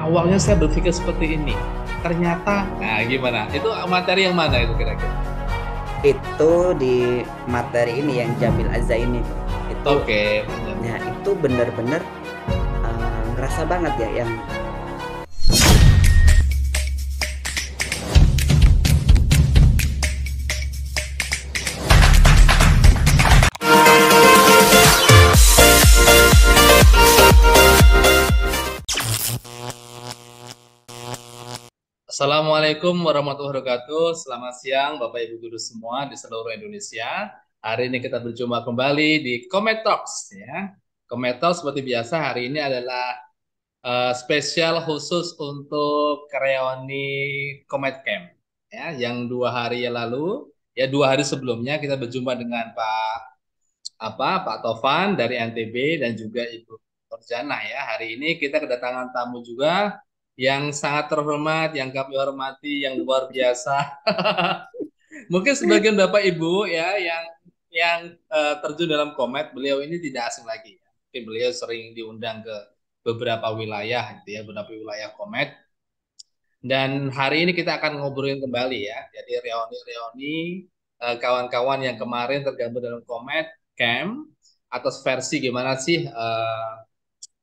awalnya saya berpikir seperti ini ternyata nah gimana itu materi yang mana itu kira-kira itu di materi ini yang Jamil Azza ini itu oke okay. ya itu benar-benar uh, ngerasa banget ya yang Assalamualaikum warahmatullahi wabarakatuh. Selamat siang Bapak Ibu guru semua di seluruh Indonesia. Hari ini kita berjumpa kembali di Comet Talks ya. Comet Talks seperti biasa hari ini adalah uh, spesial khusus untuk Karyawani Comet Camp ya yang dua hari yang lalu ya dua hari sebelumnya kita berjumpa dengan Pak apa Pak Tovan dari NTB dan juga Ibu Orjana ya. Hari ini kita kedatangan tamu juga yang sangat terhormat, yang kami hormati, yang luar biasa. Mungkin sebagian Bapak Ibu ya yang yang uh, terjun dalam komet, beliau ini tidak asing lagi. Mungkin beliau sering diundang ke beberapa wilayah gitu ya, beberapa wilayah komet. Dan hari ini kita akan ngobrolin kembali ya. Jadi reuni-reuni uh, kawan-kawan yang kemarin tergabung dalam komet camp atas versi gimana sih uh,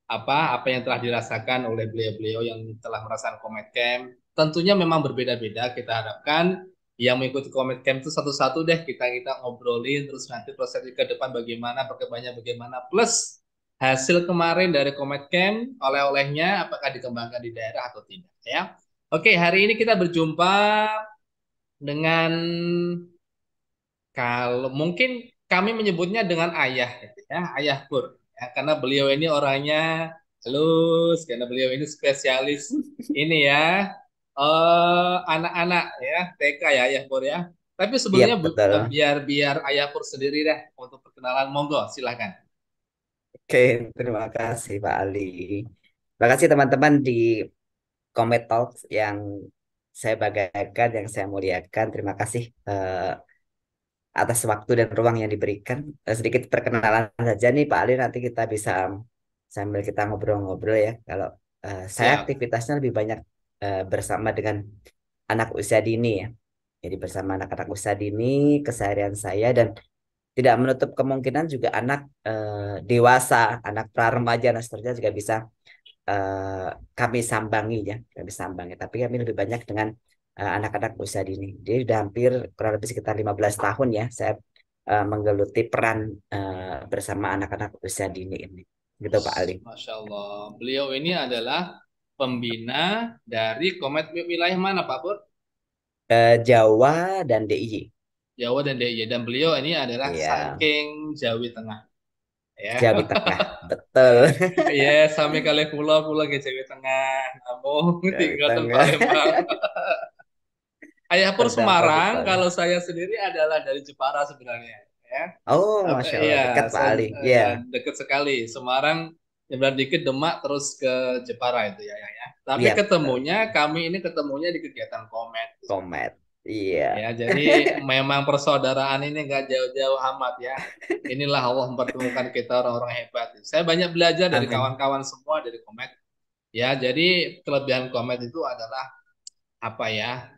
apa apa yang telah dirasakan oleh beliau-beliau yang telah merasakan Comet Camp. Tentunya memang berbeda-beda. Kita harapkan yang mengikuti Comet Camp itu satu-satu deh kita kita ngobrolin terus nanti proses ke depan bagaimana perkembangannya bagaimana plus hasil kemarin dari Comet Camp oleh-olehnya apakah dikembangkan di daerah atau tidak ya. Oke, hari ini kita berjumpa dengan kalau mungkin kami menyebutnya dengan ayah ya, ayah Pur ya, karena beliau ini orangnya halus karena beliau ini spesialis ini ya eh, anak-anak uh, anak ya TK ya Ayah Pur ya tapi iya, sebenarnya ya, biar biar Ayah Pur sendiri deh untuk perkenalan monggo silahkan Oke, terima kasih Pak Ali. Terima kasih teman-teman di Komet Talks yang saya bagaikan yang saya muliakan. Terima kasih uh, atas waktu dan ruang yang diberikan. Eh, sedikit perkenalan saja nih Pak Ali, nanti kita bisa mm, sambil kita ngobrol-ngobrol ya. Kalau uh, saya Siap. aktivitasnya lebih banyak uh, bersama dengan anak usia dini ya. Jadi bersama anak-anak usia dini, keseharian saya dan tidak menutup kemungkinan juga anak uh, dewasa, anak pra-remaja, dan seterusnya juga bisa uh, kami sambangi ya, kami sambangi. Tapi kami lebih banyak dengan Eh, anak-anak uh, usia dini. Jadi sudah hampir kurang lebih sekitar 15 tahun ya saya uh, menggeluti peran uh, bersama anak-anak usia dini ini. Gitu Pak Ali. Masya Allah. Beliau ini adalah pembina dari komitmen wilayah mana Pak Pur? Uh, Jawa dan DIY. Jawa dan DIY dan beliau ini adalah yeah. saking Jawi Tengah. Ya. Jawa Tengah, betul. Iya, sampai kali pulau pulau ke Jawa Tengah, namun tinggal di Palembang. Ayah pun Semarang, kalau saya sendiri adalah dari Jepara sebenarnya. Ya. Oh, masya iya, Allah, ya, dekat sekali. Eh, ya. Yeah. Dekat sekali. Semarang, jalan dikit Demak terus ke Jepara itu ya, ya, ya. Tapi yeah, ketemunya kami ini ketemunya di kegiatan Komet. Komet. Iya. Ya, jadi memang persaudaraan ini nggak jauh-jauh amat ya. Inilah Allah mempertemukan kita orang-orang hebat. Saya banyak belajar dari kawan-kawan semua dari Komet. Ya, jadi kelebihan Komet itu adalah apa ya?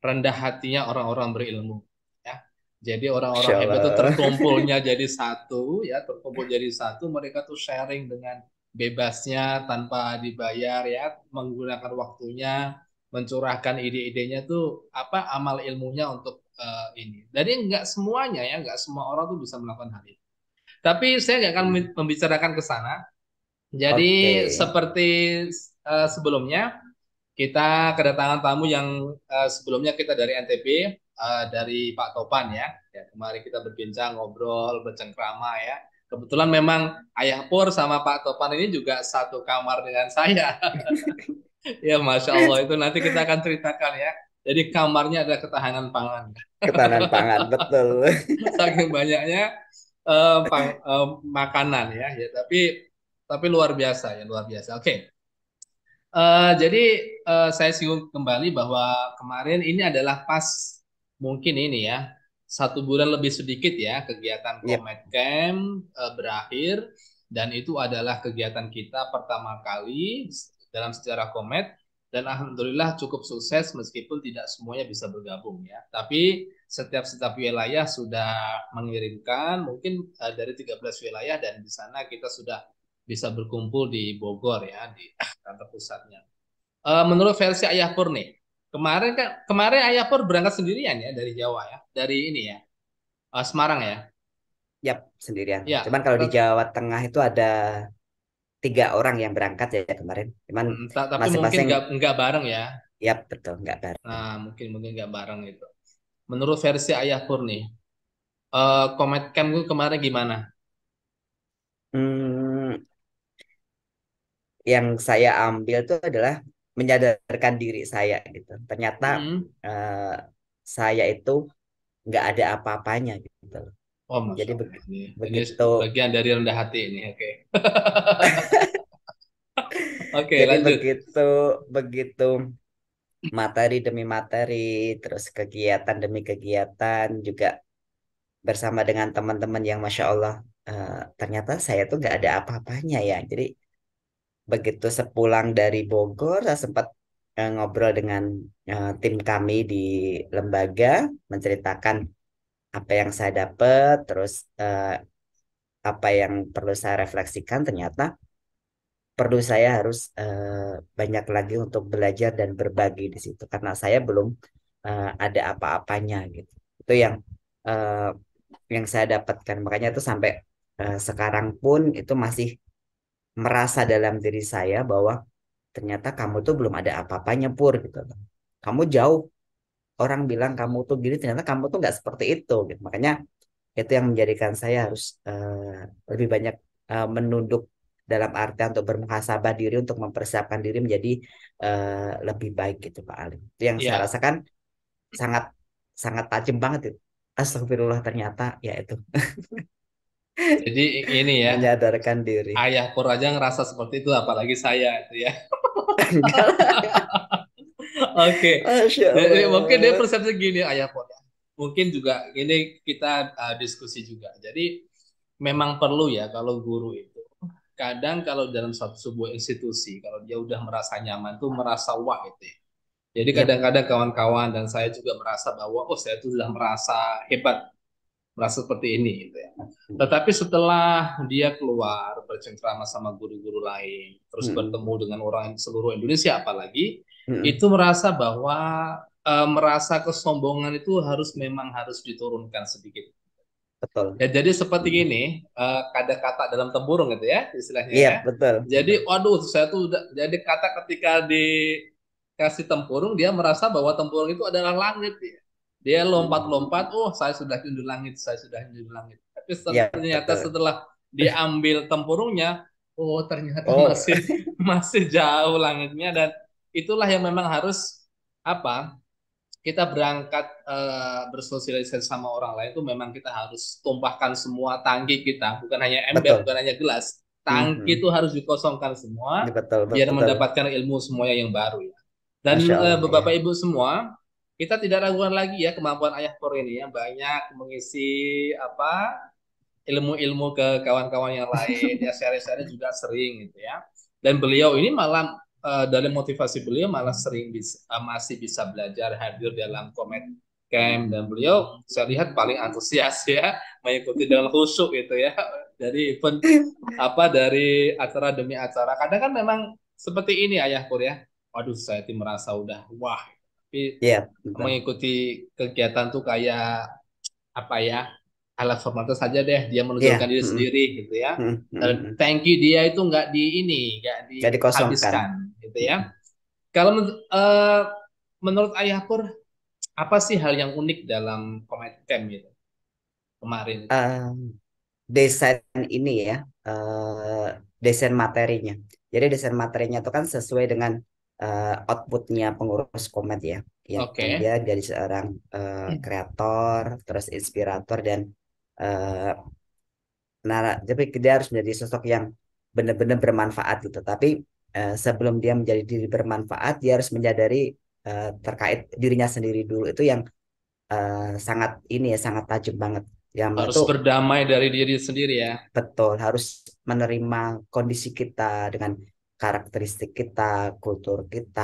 rendah hatinya orang-orang berilmu. Ya. Jadi orang-orang hebat itu terkumpulnya jadi satu, ya terkumpul jadi satu. Mereka tuh sharing dengan bebasnya tanpa dibayar, ya menggunakan waktunya, mencurahkan ide-idenya tuh apa amal ilmunya untuk uh, ini. Jadi nggak semuanya ya, nggak semua orang tuh bisa melakukan hal itu. Tapi saya nggak akan hmm. membicarakan ke sana. Jadi okay. seperti uh, sebelumnya kita kedatangan tamu yang uh, sebelumnya kita dari NTB uh, eh, dari Pak Topan ya. ya. Kemarin kita berbincang, ngobrol, bercengkrama ya. Kebetulan memang Ayah Pur sama Pak Topan ini juga satu kamar dengan saya. ya Masya Allah itu nanti kita akan ceritakan ya. Jadi kamarnya ada ketahanan pangan. Ketahanan pangan, betul. Saking banyaknya uh, pang, uh, makanan ya. ya. Tapi tapi luar biasa ya, luar biasa. Oke, okay. Uh, jadi uh, saya singgung kembali bahwa kemarin ini adalah pas mungkin ini ya satu bulan lebih sedikit ya kegiatan yep. Iya. Comet Camp uh, berakhir dan itu adalah kegiatan kita pertama kali dalam sejarah Comet dan alhamdulillah cukup sukses meskipun tidak semuanya bisa bergabung ya. Tapi setiap setiap wilayah sudah mengirimkan mungkin uh, dari 13 wilayah dan di sana kita sudah bisa berkumpul di Bogor ya di kantor pusatnya. Uh, menurut versi Ayah Pur nih, kemarin kan kemarin Ayah Pur berangkat sendirian ya dari Jawa ya, dari ini ya uh, Semarang ya. Yap, sendirian. Ya, Cuman kalau di Jawa Tengah itu ada tiga orang yang berangkat ya kemarin. Cuman tapi masing-masing mungkin nggak bareng ya. Yap, betul nggak bareng. Nah, mungkin mungkin nggak bareng itu. Menurut versi Ayah Pur nih, uh, eh, komet camp kemarin gimana? Hmm, yang saya ambil itu adalah menyadarkan diri saya gitu. Ternyata hmm. uh, saya itu nggak ada apa-apanya gitu. Oh, jadi be ini, begitu ini bagian dari rendah hati ini. Oke. Okay. Oke, okay, lanjut. begitu begitu materi demi materi, terus kegiatan demi kegiatan juga bersama dengan teman-teman yang masya Allah uh, ternyata saya tuh nggak ada apa-apanya ya. Jadi begitu sepulang dari Bogor saya sempat uh, ngobrol dengan uh, tim kami di lembaga menceritakan apa yang saya dapat terus uh, apa yang perlu saya refleksikan ternyata perlu saya harus uh, banyak lagi untuk belajar dan berbagi di situ karena saya belum uh, ada apa-apanya gitu itu yang uh, yang saya dapatkan makanya itu sampai uh, sekarang pun itu masih merasa dalam diri saya bahwa ternyata kamu tuh belum ada apa-apanya pur gitu Kamu jauh orang bilang kamu tuh gini ternyata kamu tuh nggak seperti itu gitu. Makanya itu yang menjadikan saya harus uh, lebih banyak uh, menunduk dalam arti untuk bermuhasabah diri untuk mempersiapkan diri menjadi uh, lebih baik gitu Pak Ali. Itu yang yeah. saya rasakan sangat sangat tajam banget itu. Astagfirullah ternyata ya itu. Jadi ini ya. Menyadarkan diri. Ayah pur aja ngerasa seperti itu, apalagi saya itu ya. Oke. Okay. Eh, eh, mungkin dia persepsi gini ayah pur. Ya. Mungkin juga ini kita uh, diskusi juga. Jadi memang perlu ya kalau guru itu. Kadang kalau dalam suatu sebuah institusi, kalau dia udah merasa nyaman tuh merasa wah itu. ya. Jadi iya. kadang-kadang kawan-kawan dan saya juga merasa bahwa oh saya tuh sudah merasa hebat merasa seperti ini gitu ya. Hmm. Tetapi setelah dia keluar bercengkrama sama guru-guru lain, terus hmm. bertemu dengan orang seluruh Indonesia apalagi, hmm. itu merasa bahwa e, merasa kesombongan itu harus memang harus diturunkan sedikit. Betul. Ya jadi seperti hmm. ini e, eh, ada kata dalam tempurung gitu ya istilahnya. Iya, ya. betul. Jadi waduh saya tuh udah, jadi kata ketika dikasih tempurung dia merasa bahwa tempurung itu adalah langit ya dia lompat-lompat oh saya sudah junjung langit saya sudah junjung langit tapi setelah, ya, ternyata betul. setelah diambil tempurungnya oh ternyata oh. masih masih jauh langitnya dan itulah yang memang harus apa kita berangkat uh, bersosialisasi sama orang lain itu memang kita harus tumpahkan semua tangki kita bukan hanya ember betul. bukan hanya gelas tangki mm-hmm. itu mm -hmm. harus dikosongkan semua betul, iya, betul, biar betul. mendapatkan ilmu semuanya yang baru ya dan uh, bapak ibu semua kita tidak ragukan lagi ya kemampuan ayah Pur ini yang banyak mengisi apa ilmu-ilmu ke kawan-kawan yang lain ya seri-seri juga sering gitu ya dan beliau ini malah uh, eh, dari motivasi beliau malah sering bisa, uh, masih bisa belajar hadir dalam komet camp dan beliau saya lihat paling antusias ya mengikuti dengan khusyuk gitu ya dari event apa dari acara demi acara kadang kan memang seperti ini ayah Pur ya waduh saya tim merasa udah wah tapi yeah, iya, mengikuti kegiatan tuh kayak apa ya alat formatnya saja deh dia menunjukkan yeah. diri sendiri gitu ya. Mm-hmm. thank you dia itu nggak di ini nggak dihabiskan gitu ya. Kalau men- uh, eh, menurut Ayah Pur apa sih hal yang unik dalam Comet Camp gitu kemarin? uh, desain ini ya uh, desain materinya. Jadi desain materinya itu kan sesuai dengan uh, outputnya pengurus komet ya. ya okay. Dia jadi seorang uh, kreator, terus inspirator dan uh, nara. Tapi dia harus menjadi sosok yang benar-benar bermanfaat gitu. Tapi uh, sebelum dia menjadi diri bermanfaat, dia harus menyadari uh, terkait dirinya sendiri dulu itu yang uh, sangat ini ya sangat tajam banget. Yang harus itu, berdamai dari diri sendiri ya. Betul, harus menerima kondisi kita dengan karakteristik kita, kultur kita,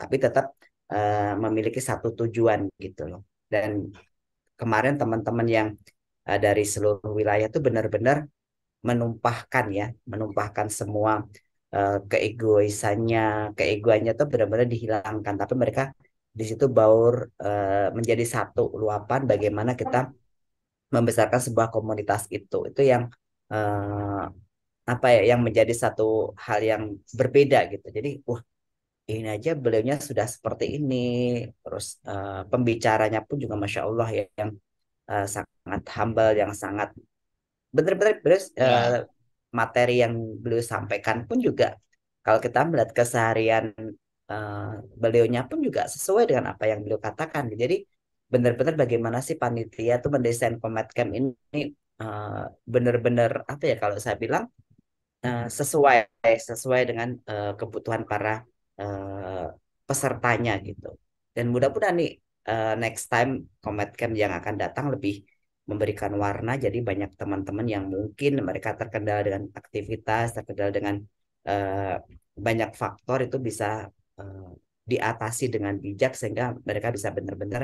tapi tetap uh, memiliki satu tujuan gitu loh. Dan kemarin teman-teman yang uh, dari seluruh wilayah itu benar-benar menumpahkan ya, menumpahkan semua uh, keegoisannya, keegoannya itu benar-benar dihilangkan. Tapi mereka di situ baur uh, menjadi satu luapan bagaimana kita membesarkan sebuah komunitas itu. Itu yang uh, apa ya yang menjadi satu hal yang berbeda gitu. Jadi wah ini aja beliaunya sudah seperti ini. Terus uh, pembicaranya pun juga masya Allah ya, yang uh, sangat humble, yang sangat benar-benar terus uh, materi yang beliau sampaikan pun juga kalau kita melihat keseharian uh, beliaunya pun juga sesuai dengan apa yang beliau katakan. Jadi benar-benar bagaimana sih panitia tuh mendesain Comet Camp ini uh, benar-benar apa ya kalau saya bilang Eh, sesuai sesuai dengan uh, kebutuhan para uh, pesertanya gitu. Dan mudah-mudahan nih uh, next time Comet Camp yang akan datang lebih memberikan warna jadi banyak teman-teman yang mungkin mereka terkendala dengan aktivitas terkendala dengan uh, banyak faktor itu bisa uh, diatasi dengan bijak sehingga mereka bisa benar-benar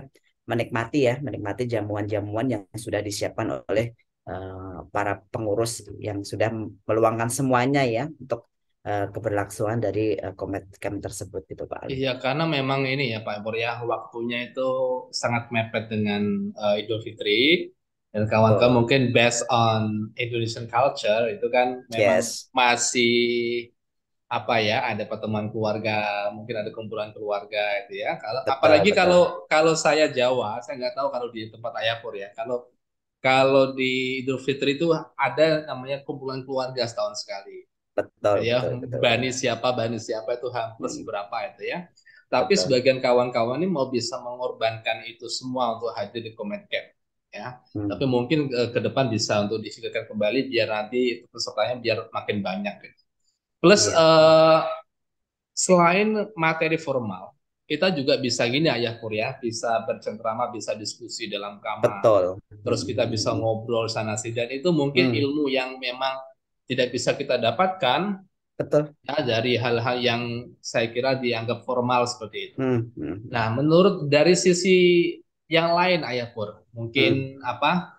menikmati ya menikmati jamuan-jamuan yang sudah disiapkan oleh Eh, para pengurus yang sudah meluangkan semuanya ya untuk eh, keberlangsungan dari uh, eh, Komet Camp tersebut gitu Pak. Iya karena memang ini ya Pak Empor ya waktunya itu sangat mepet dengan uh, Idul Fitri dan kawan-kawan oh. mungkin based on Indonesian culture itu kan memang yes. masih apa ya ada pertemuan keluarga mungkin ada kumpulan keluarga itu ya kalau apalagi betul. kalau kalau saya Jawa saya nggak tahu kalau di tempat Ayapur ya kalau kalau di Idul Fitri itu ada namanya kumpulan keluarga setahun sekali. Betul. Ya, betul, betul. bani siapa, bani siapa itu hampir hmm. berapa itu ya. Tapi betul. sebagian kawan-kawan ini mau bisa mengorbankan itu semua untuk hadir di Comet Camp. Ya. Hmm. Tapi mungkin ke, ke depan bisa untuk disediakan kembali biar nanti pesertanya biar makin banyak. Gitu. Plus yeah. Iya. uh, selain materi formal, kita juga bisa gini ayah ya, bisa bercengkrama bisa diskusi dalam kamar betul terus kita bisa ngobrol sana sini dan itu mungkin hmm. ilmu yang memang tidak bisa kita dapatkan betul ya, dari hal-hal yang saya kira dianggap formal seperti itu Hmm. hmm. nah menurut dari sisi yang lain ayah Kur mungkin hmm. apa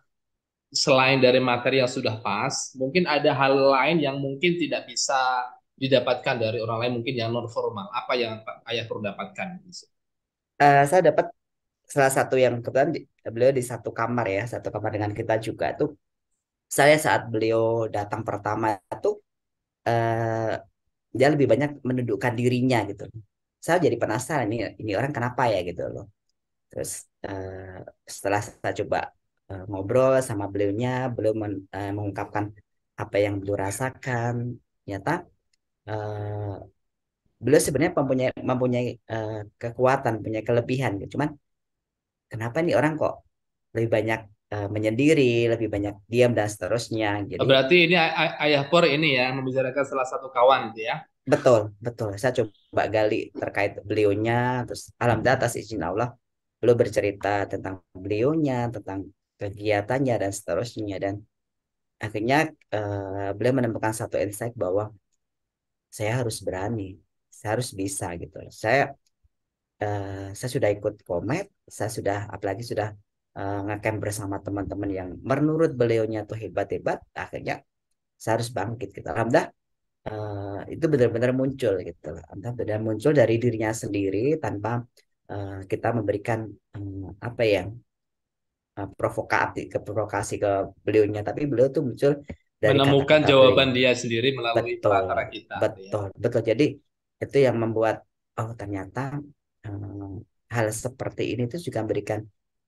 selain dari materi yang sudah pas mungkin ada hal lain yang mungkin tidak bisa didapatkan dari orang lain mungkin yang non formal? Apa yang ayah perlu dapatkan? Uh, saya dapat salah satu yang kebetulan di, beliau di satu kamar ya, satu kamar dengan kita juga tuh. Saya saat beliau datang pertama tuh uh, dia lebih banyak menundukkan dirinya gitu. Saya jadi penasaran ini ini orang kenapa ya gitu loh. Terus uh, setelah saya coba uh, ngobrol sama beliaunya, beliau men, uh, mengungkapkan apa yang beliau rasakan, nyata Eh, beliau sebenarnya mempunyai mempunyai uh, kekuatan, punya kelebihan gitu. Cuman kenapa nih orang kok lebih banyak uh, menyendiri, lebih banyak diam dan seterusnya. Jadi gitu? oh, Berarti ini Ayah Por ini ya membicarakan salah satu kawan gitu ya. Betul, betul. Saya coba gali terkait beliaunya terus alhamdulillah atas izin Allah beliau bercerita tentang beliaunya, tentang kegiatannya dan seterusnya dan akhirnya uh, beliau menemukan satu insight bahwa saya harus berani saya harus bisa gitu saya uh, saya sudah ikut komet saya sudah apalagi sudah uh, eh, ngakem bersama teman-teman yang menurut beliaunya tuh hebat-hebat akhirnya saya harus bangkit gitu alhamdulillah uh, itu benar-benar muncul gitu alhamdulillah muncul dari dirinya sendiri tanpa uh, kita memberikan um, apa ya uh, provokasi ke provokasi ke beliaunya tapi beliau tuh muncul dari menemukan kata -kata jawaban dia sendiri melalui betul, kita. Betul, gitu ya. betul. Jadi itu yang membuat oh ternyata hmm, hal seperti ini itu juga memberikan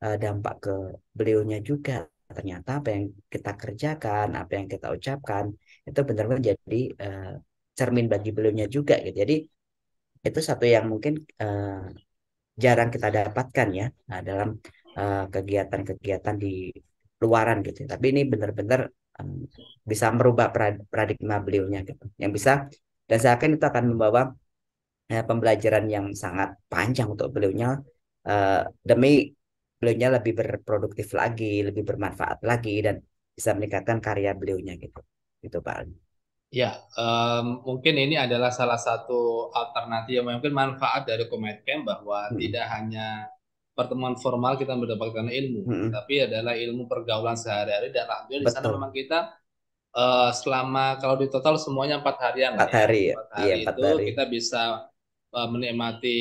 uh, dampak ke beliaunya juga. Ternyata apa yang kita kerjakan, apa yang kita ucapkan itu benar-benar jadi uh, cermin bagi beliaunya juga gitu. Jadi itu satu yang mungkin uh, jarang kita dapatkan ya dalam kegiatan-kegiatan uh, kegiatan -kegiatan di luaran gitu. Tapi ini benar-benar bisa merubah paradigma beliaunya gitu. Yang bisa dan saya yakin itu akan membawa ya, pembelajaran yang sangat panjang untuk beliaunya uh, demi beliaunya lebih berproduktif lagi, lebih bermanfaat lagi dan bisa meningkatkan karya beliaunya gitu. Itu Pak Ya, um, mungkin ini adalah salah satu alternatif yang mungkin manfaat dari Comet Camp bahwa hmm. tidak hanya pertemuan formal kita mendapatkan ilmu, hmm. tapi adalah ilmu pergaulan sehari-hari dan akhirnya di sana memang kita uh, selama kalau di total semuanya empat harian. Ya, empat ya? hari ya. Empat hari, ya, itu hari. kita bisa uh, menikmati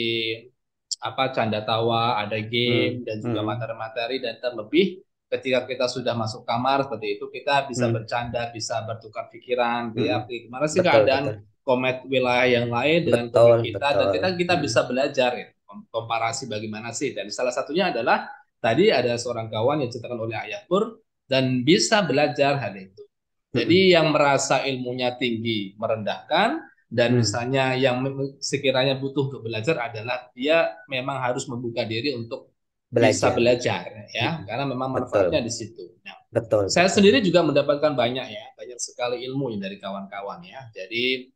apa canda tawa, ada game hmm. dan juga materi-materi dan terlebih ketika kita sudah masuk kamar seperti itu kita bisa hmm. bercanda, bisa bertukar pikiran. Hmm. gimana sih betul, keadaan betul. komet wilayah yang lain dengan betul, kita betul. dan kita kita hmm. bisa belajar. Ya komparasi bagaimana sih dan salah satunya adalah tadi ada seorang kawan yang ceritakan oleh Ayah Pur dan bisa belajar hal itu. Jadi hmm. yang merasa ilmunya tinggi merendahkan dan hmm. misalnya yang sekiranya butuh untuk belajar adalah dia memang harus membuka diri untuk belajar. bisa belajar ya hmm. karena memang manfaatnya di situ. Nah, Betul. Saya sendiri juga mendapatkan banyak ya, banyak sekali ilmu ya dari kawan-kawan ya. Jadi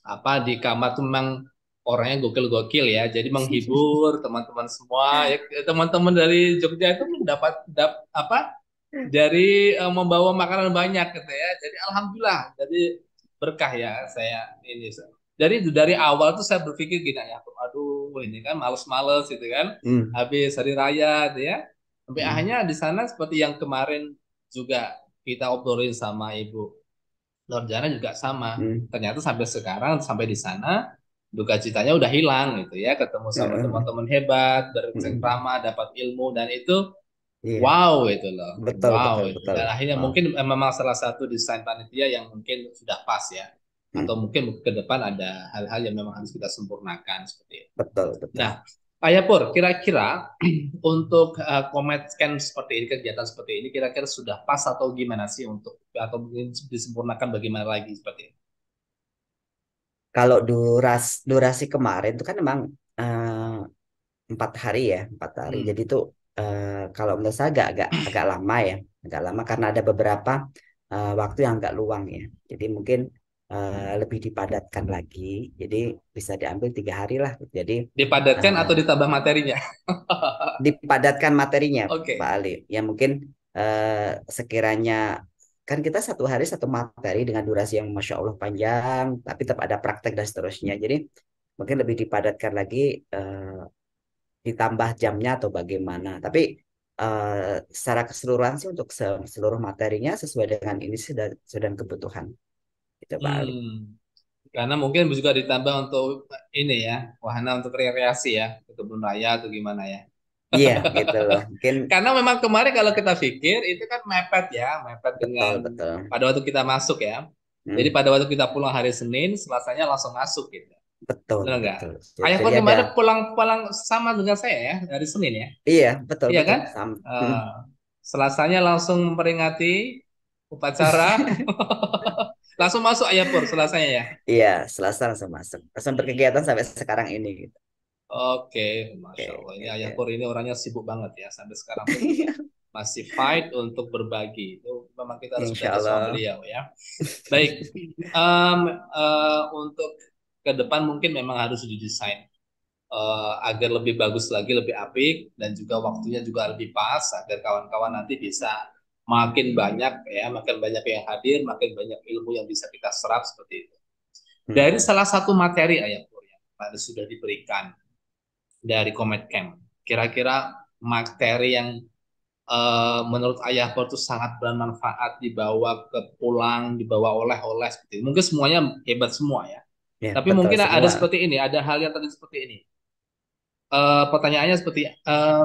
apa di kamar tuh memang orangnya gokil-gokil ya. Jadi menghibur teman-teman semua. teman ya, teman-teman dari Jogja itu mendapat dap, apa? Dari uh, membawa makanan banyak gitu ya. Jadi alhamdulillah. Jadi berkah ya saya ini. Jadi dari awal tuh saya berpikir gini ya, aduh ini kan males-males gitu kan. Hmm. Habis hari raya gitu ya. Sampai hmm. akhirnya di sana seperti yang kemarin juga kita obrolin sama Ibu Lorjana juga sama. Hmm. Ternyata sampai sekarang sampai di sana duka citanya udah hilang gitu ya ketemu sama teman iya. teman-teman hebat bercengkrama hmm. mm. dapat ilmu dan itu yeah. wow itu loh betul, wow betul, gitu. Betul. dan akhirnya wow. mungkin eh, memang salah satu desain panitia yang mungkin sudah pas ya hmm. atau mungkin ke depan ada hal-hal yang memang harus kita sempurnakan seperti itu betul, betul. nah Ayapur, Pur, kira-kira untuk uh, eh, komet scan seperti ini, kegiatan seperti ini, kira-kira sudah pas atau gimana sih untuk atau mungkin disempurnakan bagaimana lagi seperti ini? kalau duras durasi kemarin itu kan emang eh, empat uh, hari ya empat hari hmm. jadi itu uh, eh, kalau menurut saya agak agak agak lama ya agak lama karena ada beberapa uh, waktu yang agak luang ya jadi mungkin uh, lebih dipadatkan lagi jadi bisa diambil tiga hari lah jadi dipadatkan uh, atau ditambah materinya dipadatkan materinya okay. Pak Ali ya mungkin uh, sekiranya kan kita satu hari satu materi dengan durasi yang masya Allah panjang, tapi tetap ada praktek dan seterusnya. Jadi mungkin lebih dipadatkan lagi uh, ditambah jamnya atau bagaimana. Tapi uh, secara keseluruhan sih untuk seluruh materinya sesuai dengan ini sudah dan kebutuhan. Itu hmm. Karena mungkin juga ditambah untuk ini ya, wahana untuk rekreasi ya, untuk kebun raya atau gimana ya. Iya gitu loh. Mungkin karena memang kemarin kalau kita pikir itu kan mepet ya, mepet betul, dengan betul. pada waktu kita masuk ya. Hmm. Jadi pada waktu kita pulang hari Senin, Selasanya langsung masuk gitu. Betul. Betul enggak? Ayah kan kemarin ada... pulang-pulang sama dengan saya ya dari Senin ya. Iya, betul. Iya betul, kan? Sama. Uh, eh, selasanya langsung memperingati upacara. langsung masuk ayah pur selasanya ya. Iya, Selasa langsung masuk. Langsung berkegiatan sampai sekarang ini gitu. Oke, okay, masya Allah. Ini Ayah Kur ini orangnya sibuk banget ya sampai sekarang masih fight untuk berbagi. Itu memang kita harus belajar sama beliau ya. Baik, um, uh, untuk ke depan mungkin memang harus didesain uh, agar lebih bagus lagi, lebih apik dan juga waktunya juga lebih pas agar kawan-kawan nanti bisa makin banyak ya, makin banyak yang hadir, makin banyak ilmu yang bisa kita serap seperti itu. Hmm. Dari salah satu materi Ayah Kur yang sudah diberikan dari Comet Camp? Kira-kira materi yang uh, menurut ayah itu sangat bermanfaat dibawa ke pulang, dibawa oleh-oleh seperti itu. Mungkin semuanya hebat semua ya. ya Tapi mungkin semua. ada seperti ini, ada hal yang tadi seperti ini. Uh, pertanyaannya seperti uh,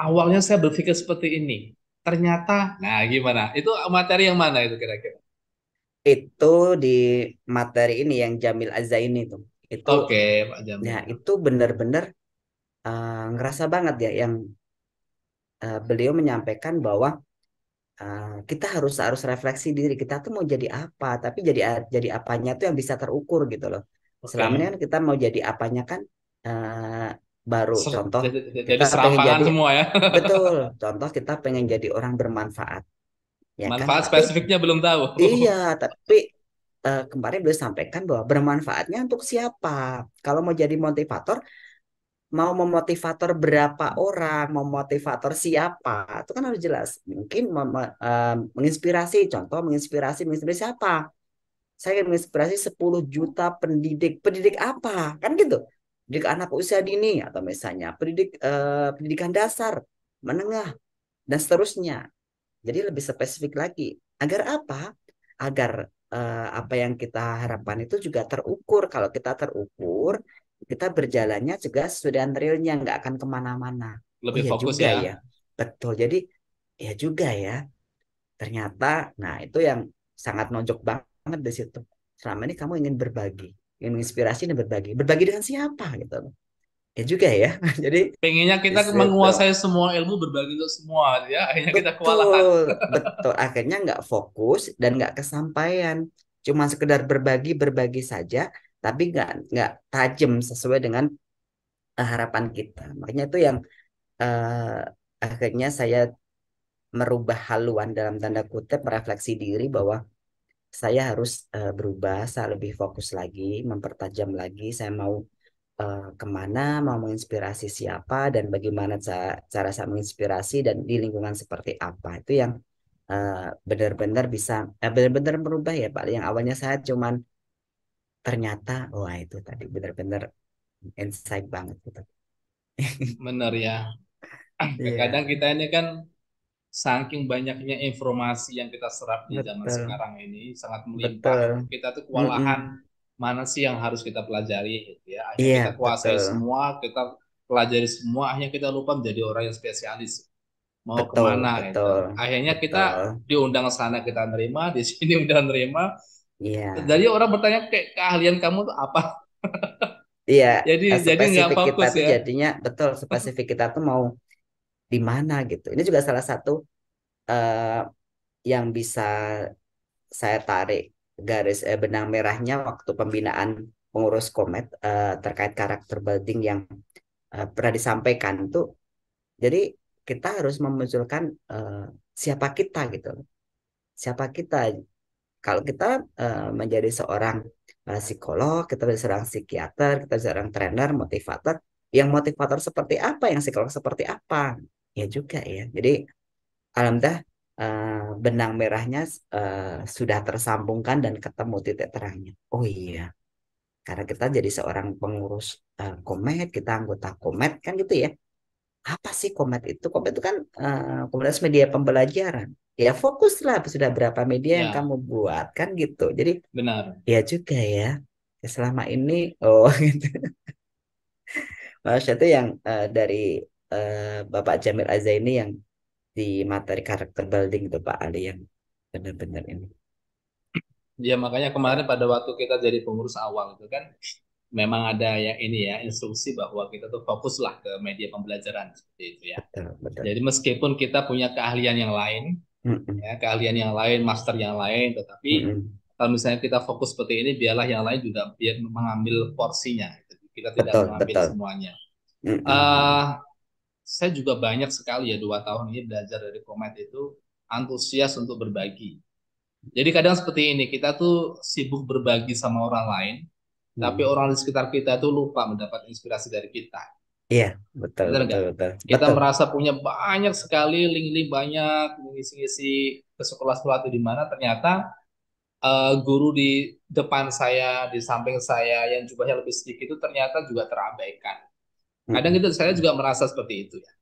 awalnya saya berpikir seperti ini. Ternyata, nah gimana? Itu materi yang mana itu kira-kira? Itu di materi ini yang Jamil Azaini tuh itu oke okay, Pak Jamil ya itu benar-benar uh, ngerasa banget ya yang uh, beliau menyampaikan bahwa uh, kita harus harus refleksi diri kita tuh mau jadi apa tapi jadi jadi apanya tuh yang bisa terukur gitu loh okay. selama ini kan kita mau jadi apanya kan uh, baru Ser contoh jadi kita pengen jadi semua ya betul contoh kita pengen jadi orang bermanfaat ya kan? manfaat kan? spesifiknya tapi, belum tahu iya tapi uh, kemarin beliau sampaikan bahwa bermanfaatnya untuk siapa. Kalau mau jadi motivator, mau memotivator berapa orang, memotivator siapa, itu kan harus jelas. Mungkin uh, menginspirasi, contoh menginspirasi, menginspirasi siapa? Saya ingin menginspirasi 10 juta pendidik. Pendidik apa? Kan gitu. Pendidik anak usia dini atau misalnya pendidik uh, pendidikan dasar, menengah, dan seterusnya. Jadi lebih spesifik lagi. Agar apa? Agar Eh, apa yang kita harapkan itu juga terukur. Kalau kita terukur, kita berjalannya juga sudah realnya nggak akan kemana-mana. Lebih oh, ya fokus ya. ya. Betul. Jadi ya juga ya. Ternyata, nah itu yang sangat nonjok banget di situ. Selama ini kamu ingin berbagi, ingin menginspirasi dan berbagi. Berbagi dengan siapa gitu loh. Ya juga ya. Jadi pengennya kita betul. menguasai semua ilmu berbagi untuk semua ya. Akhirnya betul, kita kewalahan. Betul. Akhirnya nggak fokus dan nggak kesampaian. Cuma sekedar berbagi berbagi saja, tapi nggak nggak tajam sesuai dengan eh, harapan kita. Makanya itu yang uh, akhirnya saya merubah haluan dalam tanda kutip merefleksi diri bahwa saya harus uh, berubah, saya lebih fokus lagi, mempertajam lagi, saya mau Eh, kemana, mau menginspirasi siapa, dan bagaimana cara, cara saya menginspirasi dan di lingkungan seperti apa. Itu yang uh, benar-benar bisa, eh, benar-benar merubah ya Pak. Yang awalnya saya cuman ternyata, wah oh, itu tadi benar-benar insight banget. Gitu. Benar ya. Iya. Kadang kita ini kan saking banyaknya informasi yang kita serap di zaman sekarang ini sangat melimpah. Kita tuh kewalahan. Mm -hmm mana sih yang harus kita pelajari gitu ya akhirnya yeah, kita kuasai betul. semua kita pelajari semua akhirnya kita lupa menjadi orang yang spesialis mau betul, kemana gitu. betul, gitu akhirnya kita diundang sana kita nerima di sini udah nerima yeah. jadi orang bertanya kayak keahlian kamu tuh apa iya yeah, jadi jadi nggak fokus kita ya jadinya betul spesifik kita tuh mau di mana gitu ini juga salah satu uh, yang bisa saya tarik garis eh, benang merahnya waktu pembinaan pengurus komet eh, terkait karakter building yang eh, pernah disampaikan itu jadi kita harus memunculkan eh, siapa kita gitu siapa kita kalau kita eh, menjadi seorang eh, psikolog kita menjadi seorang psikiater kita menjadi seorang trainer motivator yang motivator seperti apa yang psikolog seperti apa ya juga ya jadi alhamdulillah Eh, benang merahnya uh, sudah tersambungkan dan ketemu titik terangnya. Oh iya, karena kita jadi seorang pengurus uh, komet, kita anggota komet kan gitu ya. Apa sih komet itu? Komet itu kan uh, komunitas media pembelajaran. Ya fokuslah sudah berapa media ya. yang kamu buat kan gitu. Jadi benar. Ya juga ya. ya selama ini oh gitu. Maksudnya itu yang uh, dari uh, Bapak Jamil ini yang di materi karakter building itu Pak Ali yang benar-benar ini. Ya makanya kemarin pada waktu kita jadi pengurus awal itu kan memang ada yang ini ya instruksi bahwa kita tuh fokuslah ke media pembelajaran seperti itu ya. Betul, betul. Jadi meskipun kita punya keahlian yang lain, mm hmm ya keahlian yang lain, master yang lain, tetapi mm hmm kalau misalnya kita fokus seperti ini, biarlah yang lain juga biar mengambil porsinya. Jadi Kita tidak betul, mengambil betul. semuanya. Mm hmm Uh, saya juga banyak sekali ya dua tahun ini belajar dari komet itu antusias untuk berbagi. Jadi kadang seperti ini kita tuh sibuk berbagi sama orang lain, hmm. tapi orang di sekitar kita tuh lupa mendapat inspirasi dari kita. Iya betul Benar betul, betul Kita betul. merasa punya banyak sekali link-link banyak mengisi ngisi ke sekolah-sekolah itu di mana ternyata uh, guru di depan saya di samping saya yang jumlahnya lebih sedikit itu ternyata juga terabaikan Kadang itu saya juga merasa seperti itu ya.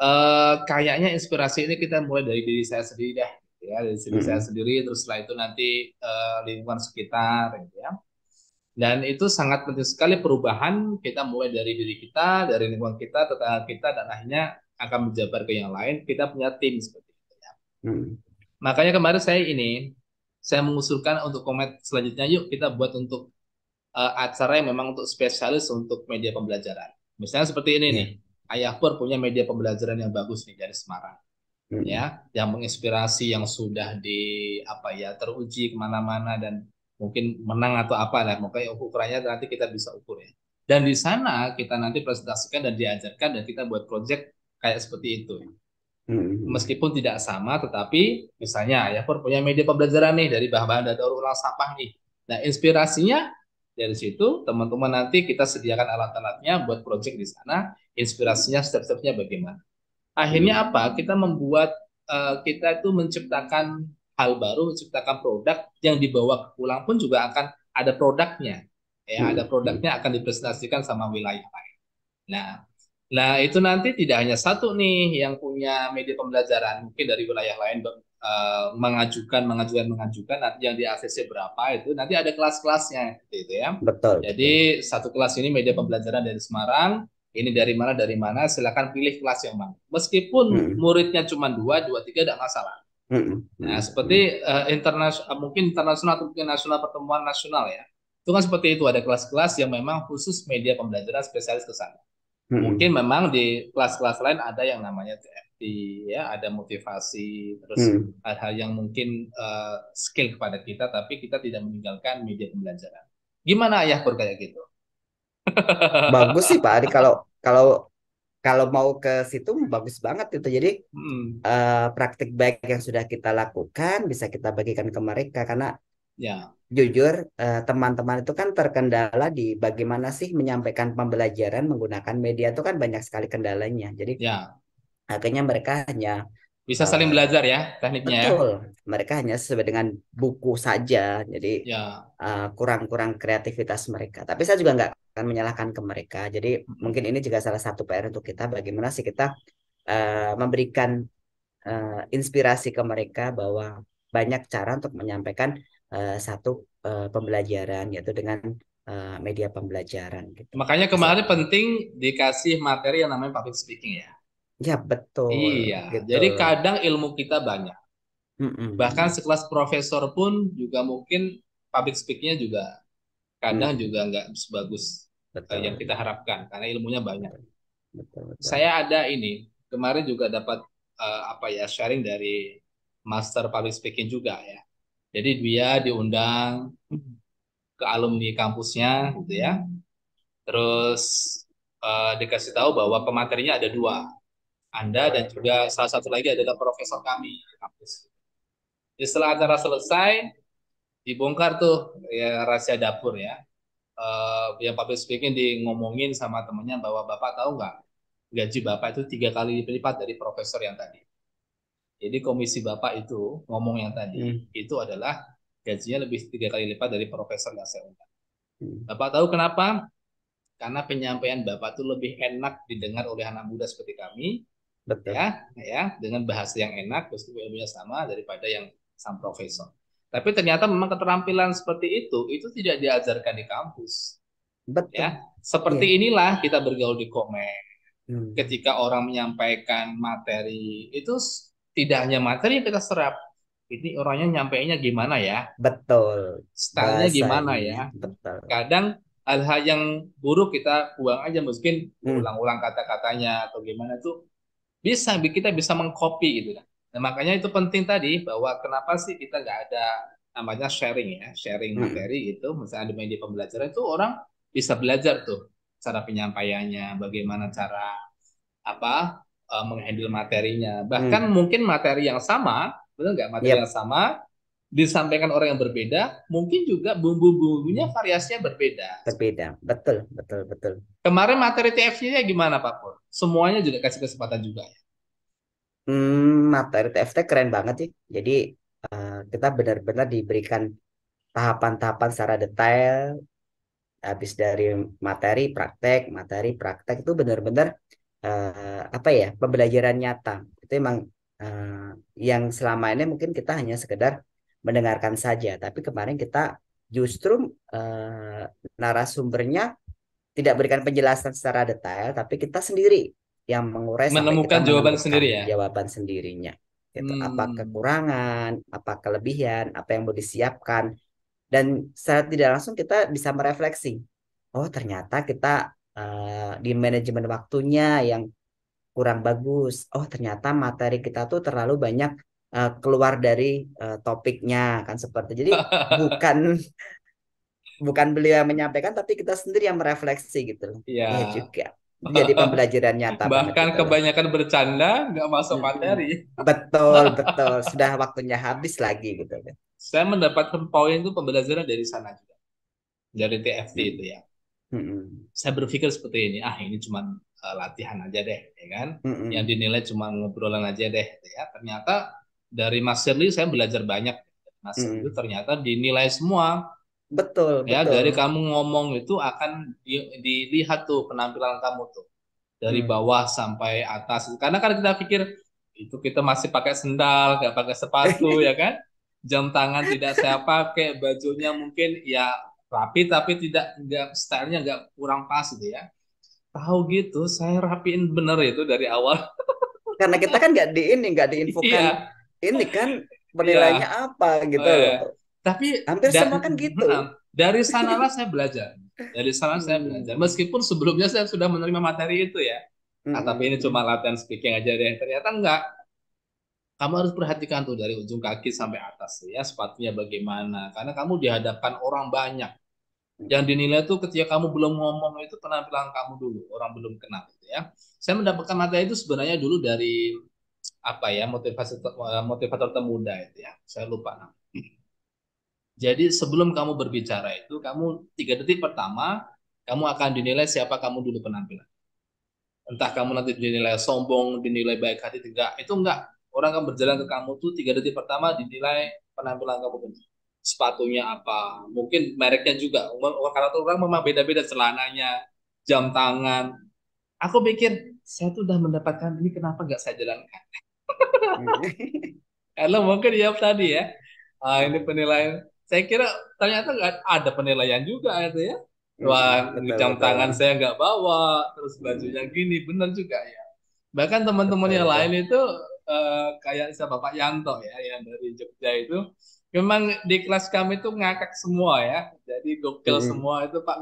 Uh, kayaknya inspirasi ini kita mulai dari diri saya sendiri deh, ya dari diri hmm. saya sendiri. Terus setelah itu nanti uh, lingkungan sekitar, ya. Dan itu sangat penting sekali perubahan kita mulai dari diri kita, dari lingkungan kita, tetangga kita, dan akhirnya akan menjabar ke yang lain. Kita punya tim seperti itu ya. Hmm. Makanya kemarin saya ini, saya mengusulkan untuk komet selanjutnya yuk kita buat untuk uh, acara yang memang untuk spesialis untuk media pembelajaran. Misalnya seperti ini nih, iya. ayah pur punya media pembelajaran yang bagus nih dari Semarang, mm. ya, yang menginspirasi yang sudah di apa ya teruji kemana-mana dan mungkin menang atau apa lah, mungkin ukurannya nanti kita bisa ukur ya. Dan di sana kita nanti presentasikan dan diajarkan dan kita buat proyek kayak seperti itu. Hmm. Meskipun tidak sama, tetapi misalnya ya pur punya media pembelajaran nih dari bahan-bahan daur ulang sampah nih. Nah, inspirasinya dari situ teman-teman nanti kita sediakan alat-alatnya buat project di sana, inspirasinya step-stepnya bagaimana. Akhirnya iya. apa? Kita membuat uh, kita itu menciptakan hal baru, menciptakan produk yang dibawa ke pulang pun juga akan ada produknya. Ya, hmm. ada produknya akan dipresentasikan sama wilayah lain. Nah, Nah, itu nanti tidak hanya satu nih yang punya media pembelajaran, mungkin dari wilayah lain uh, mengajukan, mengajukan, mengajukan yang di ACC berapa itu nanti ada kelas-kelasnya gitu ya. Betul. Jadi satu kelas ini media pembelajaran dari Semarang, ini dari mana dari mana, silakan pilih kelas yang mana. Meskipun hmm. muridnya cuma dua, dua tiga tidak masalah. Hmm. Nah seperti uh, eh, internasional, eh, mungkin internasional atau mungkin nasional pertemuan nasional ya, itu kan seperti itu ada kelas-kelas yang memang khusus media pembelajaran spesialis ke sana. Hmm. Mungkin memang di kelas-kelas lain ada yang namanya TF seperti ya ada motivasi terus hal hmm. hal-hal yang mungkin uh, skill kepada kita tapi kita tidak meninggalkan media pembelajaran. Gimana ayah pur kayak gitu? Bagus sih Pak Adi kalau kalau kalau mau ke situ bagus banget itu. Jadi hmm. uh, praktik baik yang sudah kita lakukan bisa kita bagikan ke mereka karena ya jujur eh, teman-teman itu kan terkendala di bagaimana sih menyampaikan pembelajaran menggunakan media itu kan banyak sekali kendalanya jadi ya akhirnya mereka hanya bisa saling eh, belajar ya tekniknya ya? betul ya. mereka hanya sesuai dengan buku saja jadi ya. uh, eh, kurang kreativitas mereka tapi saya juga nggak akan menyalahkan ke mereka jadi mungkin ini juga salah satu PR untuk kita bagaimana sih kita uh, memberikan uh, inspirasi ke mereka bahwa banyak cara untuk menyampaikan uh, satu uh, pembelajaran yaitu dengan uh, media pembelajaran gitu. makanya kemarin penting dikasih materi yang namanya public speaking ya Ya betul. Iya. Gitu. Jadi kadang ilmu kita banyak. Mm-mm. Bahkan sekelas profesor pun juga mungkin public speakingnya juga kadang mm. juga nggak sebagus eh, betul. yang kita harapkan karena ilmunya banyak. Betul, betul. Saya ada ini kemarin juga dapat uh, apa ya sharing dari master public speaking juga ya. Jadi dia diundang ke alumni kampusnya gitu ya. Terus uh, dikasih tahu bahwa pematerinya ada dua. Anda dan juga salah satu lagi adalah profesor kami di kampus. Jadi setelah acara selesai, dibongkar tuh ya rahasia dapur ya. Uh, yang public speaking di ngomongin sama temennya bahwa bapak tahu nggak gaji bapak itu tiga kali lipat dari profesor yang tadi. Jadi komisi bapak itu ngomong yang tadi hmm. itu adalah gajinya lebih tiga kali lipat dari profesor yang saya undang. Hmm. Bapak tahu kenapa? Karena penyampaian bapak itu lebih enak didengar oleh anak muda seperti kami Betul. ya ya dengan bahasa yang enak meskipun ilmunya sama daripada yang sang profesor. Tapi ternyata memang keterampilan seperti itu itu tidak diajarkan di kampus. Betul. Ya, seperti yeah. inilah kita bergaul di komen. Hmm. Ketika orang menyampaikan materi itu tidak hanya materi yang kita serap, ini orangnya nyampainya gimana ya? Betul. Stylenya gimana ya? Betul. Kadang hal-hal yang buruk kita buang aja mungkin hmm. ulang-ulang kata-katanya atau gimana tuh bisa kita bisa mengcopy gitu kan. Nah, makanya itu penting tadi bahwa kenapa sih kita nggak ada namanya sharing ya, sharing hmm. materi itu, Misalnya di media pembelajaran itu orang bisa belajar tuh cara penyampaiannya, bagaimana cara apa uh, menghandle materinya. Bahkan hmm. mungkin materi yang sama, betul nggak materi yep. yang sama disampaikan orang yang berbeda, mungkin juga bumbu-bumbunya variasinya berbeda. Berbeda, betul, betul, betul. Kemarin materi TFT-nya gimana Pak Pur? Semuanya juga kasih kesempatan juga ya? Hmm, materi TFT keren banget sih. Jadi uh, kita benar-benar diberikan tahapan-tahapan secara detail. Habis dari materi, praktek, materi, praktek itu benar-benar uh, apa ya pembelajaran nyata. Itu emang uh, yang selama ini mungkin kita hanya sekedar mendengarkan saja tapi kemarin kita justru uh, narasumbernya tidak berikan penjelasan secara detail tapi kita sendiri yang mengurai menemukan jawaban menemukan sendiri ya jawaban sendirinya gitu hmm. apa kekurangan apa kelebihan apa yang mau disiapkan dan secara tidak langsung kita bisa merefleksi oh ternyata kita uh, di manajemen waktunya yang kurang bagus oh ternyata materi kita tuh terlalu banyak uh, keluar dari uh, topiknya kan seperti jadi bukan bukan beliau yang menyampaikan tapi kita sendiri yang merefleksi gitu ya, ya juga. Jadi pembelajaran nyata. Bahkan gitu kebanyakan bercanda nggak masuk materi. Betul, betul. Sudah waktunya habis lagi gitu kan. Saya mendapatkan poin itu pembelajaran dari sana juga. Dari TFT mm. itu ya. Mm-mm. Saya berpikir seperti ini, ah ini cuma uh, eh, latihan aja deh, ya kan? Mm-mm. Yang dinilai cuma ngobrolan aja deh, gitu ya. Ternyata dari Mas Shirley saya belajar banyak. Mas hmm. Shirley ternyata dinilai semua. Betul. Ya betul. dari kamu ngomong itu akan di, dilihat tuh penampilan kamu tuh dari hmm. bawah sampai atas. Karena kan kita pikir itu kita masih pakai sendal, nggak pakai sepatu ya kan? Jam tangan tidak saya pakai, bajunya mungkin ya rapi tapi tidak nggak stylenya nggak kurang pas gitu ya. Tahu gitu, saya rapiin bener itu dari awal. Karena kita kan nggak di ini, nggak diinfokan. Iya ini oh, kan iya. penilainya ya. apa gitu Oh, ya. Tapi hampir da- semua kan gitu. Dari sanalah saya belajar. Dari sana saya hmm. belajar. Meskipun sebelumnya saya sudah menerima materi itu ya. Nah, hmm. tapi ini cuma latihan speaking aja deh. Ternyata enggak. Kamu harus perhatikan tuh dari ujung kaki sampai atas ya sepatunya bagaimana. Karena kamu dihadapkan orang banyak. Yang dinilai tuh ketika kamu belum ngomong itu penampilan kamu dulu, orang belum kenal gitu ya. Saya mendapatkan materi itu sebenarnya dulu dari apa ya motivasi eh, motivator termuda itu ya saya lupa nama. Jadi sebelum kamu berbicara itu kamu tiga detik pertama kamu akan dinilai siapa kamu dulu penampilan. Entah kamu nanti dinilai sombong, dinilai baik hati tidak itu enggak. Orang akan berjalan ke kamu tuh tiga detik pertama dinilai penampilan kamu benar. Sepatunya apa, mungkin mereknya juga. Karena tuh orang memang beda-beda celananya, jam tangan. Aku pikir saya tuh udah mendapatkan ini kenapa enggak saya jalankan? Karena mungkin jawab tadi ya, ah, ini penilaian. Saya kira ternyata nggak ada penilaian juga itu ya. Hmm, Wah, betul, jam tangan saya nggak bawa, terus bajunya hmm. gini, benar juga ya. Bahkan teman-teman yang lain itu uh, kayak saya Bapak Yanto ya, yang dari Jogja itu, memang di kelas kami itu ngakak semua ya jadi gokil hmm. semua itu Pak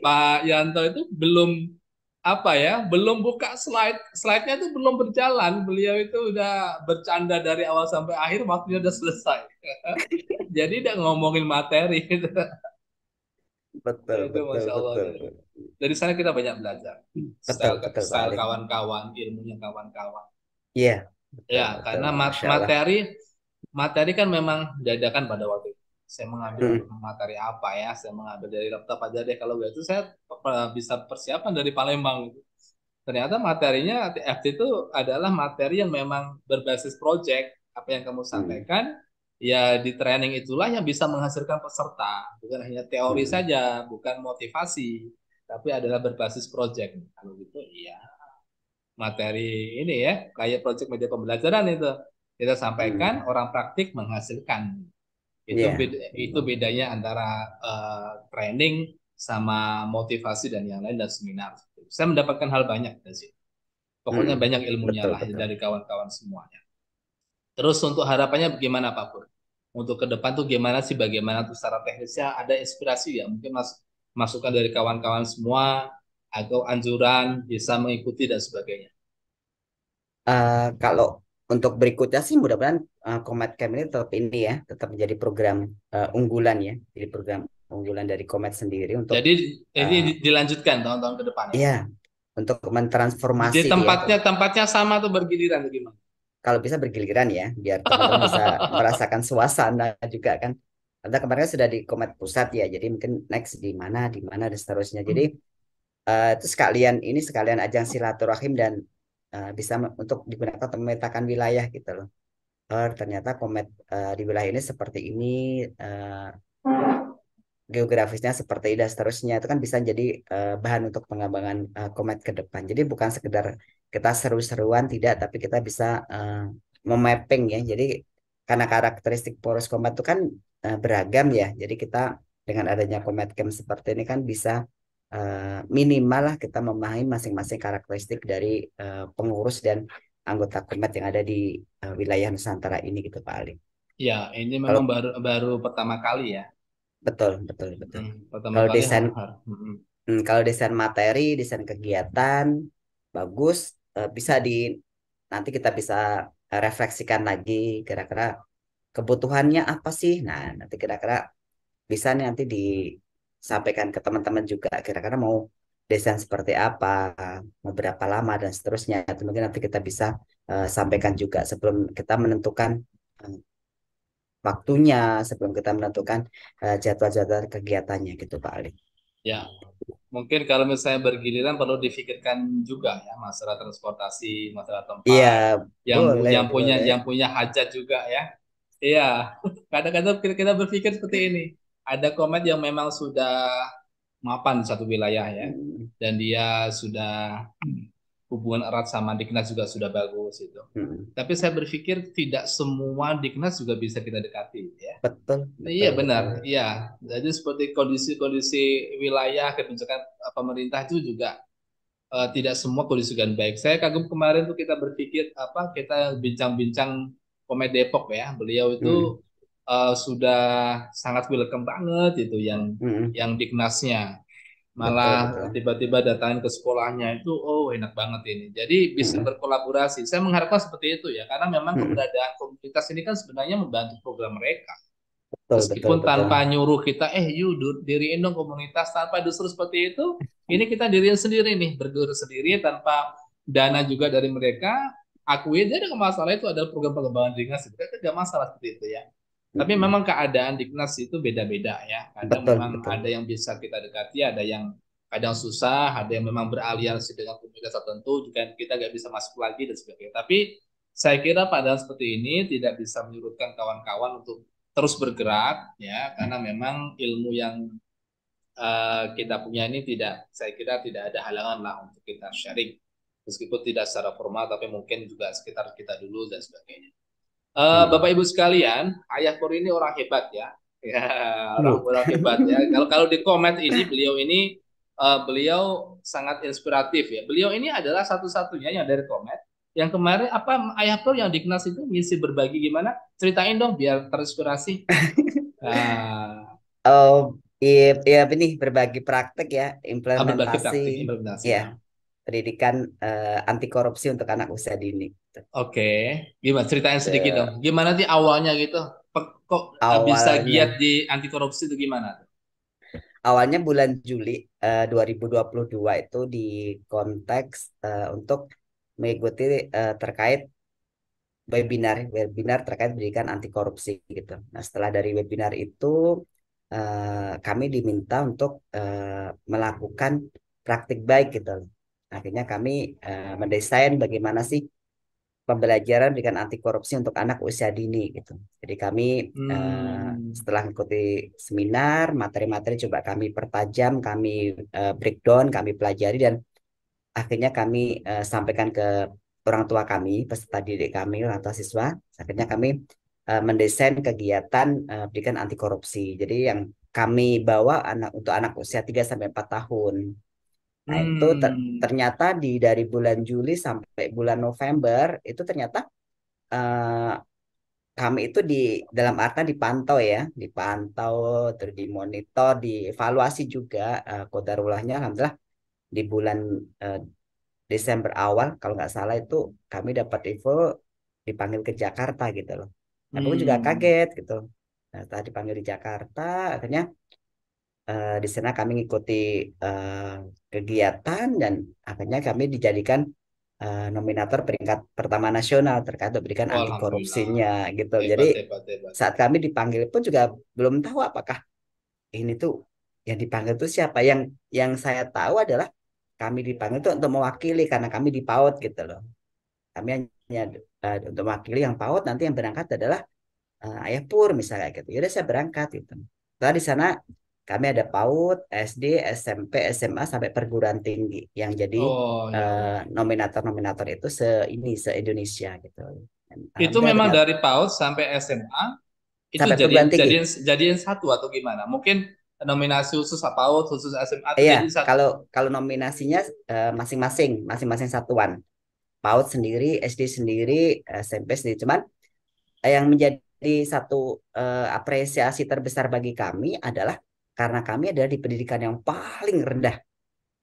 Pak Yanto itu belum apa ya belum buka slide slide-nya itu belum berjalan beliau itu udah bercanda dari awal sampai akhir waktunya udah selesai jadi udah ngomongin materi betul itu, betul, Masya Allah, betul, betul dari sana kita banyak belajar betul, style, betul, style kawan-kawan ilmunya kawan-kawan iya -kawan. yeah, ya betul, karena materi materi kan memang dadakan pada waktu itu saya mengambil hmm. materi apa ya saya mengambil dari laptop aja deh kalau begitu saya bisa persiapan dari Palembang ternyata materinya TFT itu adalah materi yang memang berbasis project apa yang kamu hmm. sampaikan hmm. ya di training itulah yang bisa menghasilkan peserta bukan hanya teori hmm. saja bukan motivasi tapi adalah berbasis project kalau gitu iya materi ini ya kayak project media pembelajaran itu kita sampaikan hmm. orang praktik menghasilkan itu yeah. beda, itu bedanya antara uh, training sama motivasi dan yang lain dan seminar. Saya mendapatkan hal banyak dari sini. Pokoknya hmm. banyak ilmunya betul, lah betul. dari kawan-kawan semuanya. Terus untuk harapannya bagaimana Pak Pur? Untuk ke depan tuh gimana sih bagaimana tuh secara teknisnya ada inspirasi ya mungkin mas masukan dari kawan-kawan semua atau anjuran bisa mengikuti dan sebagainya. Uh, kalau untuk berikutnya sih mudah-mudahan uh, Comet Camp ini tetap ini ya, tetap menjadi program uh, unggulan ya, jadi program unggulan dari Comet sendiri untuk Jadi uh, ini eh, dilanjutkan tahun-tahun ke depan ya. Iya. Untuk mentransformasi Jadi tempatnya ya, tempatnya sama atau bergiliran gimana? Kalau bisa bergiliran ya, biar kita bisa merasakan suasana juga kan. Karena kemarin sudah di Comet Pusat ya, jadi mungkin next di mana, di mana dan seterusnya. Jadi hmm. uh, itu sekalian ini sekalian ajang silaturahim dan Eh, bisa untuk digunakan untuk memetakan wilayah gitu loh. Oh, ternyata komet uh, di wilayah ini seperti ini, uh, geografisnya seperti ini dan seterusnya itu kan bisa jadi uh, bahan untuk pengembangan uh, komet ke depan. Jadi bukan sekedar kita seru-seruan tidak, tapi kita bisa uh, memapping ya. Jadi karena karakteristik poros komet itu kan uh, beragam ya. Jadi kita dengan adanya komet cam seperti ini kan bisa Eh, minimal lah kita memahami masing-masing karakteristik dari eh, pengurus dan anggota kumat yang ada di eh, wilayah Nusantara ini gitu Pak Ali. Ya, ini memang Kalau, baru baru pertama kali ya. Betul, betul, betul. Hmm, Kalau desain hmm. hmm. kalau desain materi, desain kegiatan bagus bisa di nanti kita bisa refleksikan lagi kira-kira kebutuhannya apa sih. Nah, nanti kira-kira bisa nih nanti di sampaikan ke teman-teman juga kira-kira mau desain seperti apa, mau berapa lama dan seterusnya. Itu mungkin nanti kita bisa uh, sampaikan juga sebelum kita menentukan uh, waktunya, sebelum kita menentukan uh, jadwal-jadwal kegiatannya gitu Pak Ali. Ya, mungkin kalau misalnya bergiliran perlu difikirkan juga ya masalah transportasi, masalah tempat. Iya, yang boleh, yang punya boleh. yang punya hajat juga ya. Iya, kadang-kadang kita berpikir seperti ini ada komet yang memang sudah mapan satu wilayah ya hmm. dan dia sudah hubungan erat sama Diknas juga sudah bagus itu. Hmm. Tapi saya berpikir tidak semua Diknas juga bisa kita dekati ya. Betul. iya benar. Iya. Jadi seperti kondisi-kondisi wilayah kebijakan eh, pemerintah itu juga uh, tidak semua kondisi baik. Saya kagum kemarin tuh kita berpikir apa kita bincang-bincang Komet Depok ya. Beliau itu hmm uh, sudah sangat welcome banget itu yang mm-hmm. yang Dignasnya malah tiba-tiba datang ke sekolahnya itu oh enak banget ini jadi bisa hmm berkolaborasi saya mengharapkan seperti itu ya karena memang hmm keberadaan komunitas ini kan sebenarnya membantu program mereka betul, meskipun betul, tanpa nyuruh kita eh you diriin dong komunitas tanpa disuruh seperti itu ini kita diriin sendiri nih berdiri sendiri tanpa dana juga dari mereka akui ya, dia ada masalah itu adalah program pengembangan ringan sebenarnya tidak masalah seperti itu ya tapi memang keadaan Diknas itu beda-beda ya. Kadang betul, memang betul. ada yang bisa kita dekati, ada yang kadang susah, ada yang memang beraliansi dengan komunitas tertentu, juga kita nggak bisa masuk lagi dan sebagainya. Tapi saya kira pada seperti ini tidak bisa menyurutkan kawan-kawan untuk terus bergerak ya, karena memang ilmu yang uh, kita punya ini tidak, saya kira tidak ada halangan lah untuk kita sharing, meskipun tidak secara formal, tapi mungkin juga sekitar kita dulu dan sebagainya. Uh, Bapak Ibu sekalian, Ayah Pur ini orang hebat ya. Ya, orang, hmm. orang hebat ya. Kalau kalau di komet ini beliau ini uh, beliau sangat inspiratif ya. Beliau ini adalah satu-satunya yang dari komet yang kemarin apa Ayah Pur yang dikenal itu misi berbagi gimana? Ceritain dong biar terinspirasi. Uh, oh, iya, iya ini berbagi praktek ya, implementasi. Ah, berbagi praktik, implementasi. Iya. Ya pendidikan uh, eh, anti korupsi untuk anak usia dini. Oke, okay. gimana ceritain sedikit dong. Gimana sih awalnya gitu? Kok awalnya, bisa giat di anti korupsi itu gimana? Awalnya bulan Juli eh, uh, 2022 itu di konteks uh, untuk mengikuti uh, terkait webinar webinar terkait pendidikan anti korupsi gitu. Nah setelah dari webinar itu uh, kami diminta untuk uh, melakukan praktik baik gitu Akhirnya kami uh, mendesain bagaimana sih pembelajaran dengan anti korupsi untuk anak usia dini gitu. Jadi kami eh, hmm. uh, setelah mengikuti seminar, materi-materi coba kami pertajam, kami uh, breakdown, kami pelajari dan akhirnya kami uh, sampaikan ke orang tua kami, peserta didik kami, orang tua siswa. Akhirnya kami uh, mendesain kegiatan uh, pendidikan anti korupsi. Jadi yang kami bawa anak untuk anak usia 3 sampai 4 tahun. Nah, hmm. itu ter hmm. ternyata di dari bulan Juli sampai bulan November itu ternyata uh, kami itu di dalam arta dipantau ya, dipantau terus dimonitor, dievaluasi juga uh, eh, kodarulahnya alhamdulillah di bulan uh, Desember awal kalau nggak salah itu kami dapat info dipanggil ke Jakarta gitu loh. Nah, hmm. aku juga hmm. kaget gitu. Nah, tadi dipanggil di Jakarta, akhirnya uh, di sana kami mengikuti uh, eh, kegiatan dan akhirnya kami dijadikan uh, nominator peringkat pertama nasional terkait berikan oh, anti korupsinya gitu. Hebat, Jadi hebat, hebat. saat kami dipanggil pun juga belum tahu apakah ini tuh yang dipanggil itu siapa yang yang saya tahu adalah kami dipanggil itu untuk mewakili karena kami di PAUD gitu loh kami hanya uh, untuk mewakili yang PAUD nanti yang berangkat adalah uh, ayah pur misalnya gitu yaudah saya berangkat gitu Setelah di sana kami ada PAUD, SD, SMP, SMA sampai perguruan tinggi yang jadi oh, ya. uh, nominator-nominator itu se ini se Indonesia gitu. Dan nah, itu memang dari PAUD sampai SMA itu sampai jadi jadiin jadiin satu atau gimana? Mungkin nominasi khusus PAUD khusus SMA iya, satu. kalau kalau nominasinya masing eh, masing-masing masing-masing satuan. PAUD sendiri, SD sendiri, SMP sendiri cuman eh, yang menjadi satu uh, apresiasi terbesar bagi kami adalah karena kami adalah di pendidikan yang paling rendah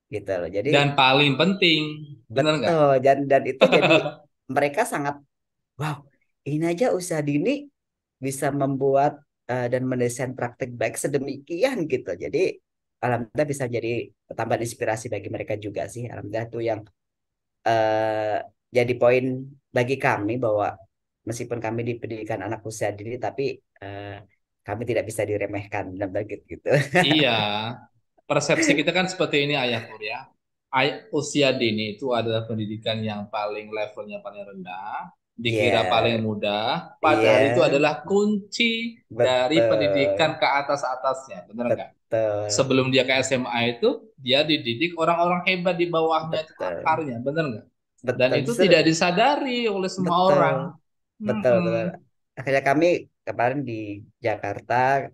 gitu loh jadi dan paling penting benar nggak dan dan itu jadi mereka sangat wow ini aja usaha dini bisa membuat uh, dan mendesain praktik baik sedemikian gitu jadi alhamdulillah bisa jadi tambahan inspirasi bagi mereka juga sih alhamdulillah tuh yang uh, jadi poin bagi kami bahwa meskipun kami di pendidikan anak usia dini tapi uh, kami tidak bisa diremehkan dan begitu gitu. Iya. Persepsi kita kan seperti ini Ayah Pur ya. Usia dini itu adalah pendidikan yang paling levelnya paling rendah, dikira yeah. paling mudah, padahal yeah. itu adalah kunci Betul. dari pendidikan ke atas-atasnya, benar nggak? Sebelum dia ke SMA itu, dia dididik orang-orang hebat di bawahnya, itu akarnya, benar nggak? Dan itu Betul. tidak disadari oleh semua Betul. orang. Betul. Hmm. Betul. Akhirnya kami kemarin di Jakarta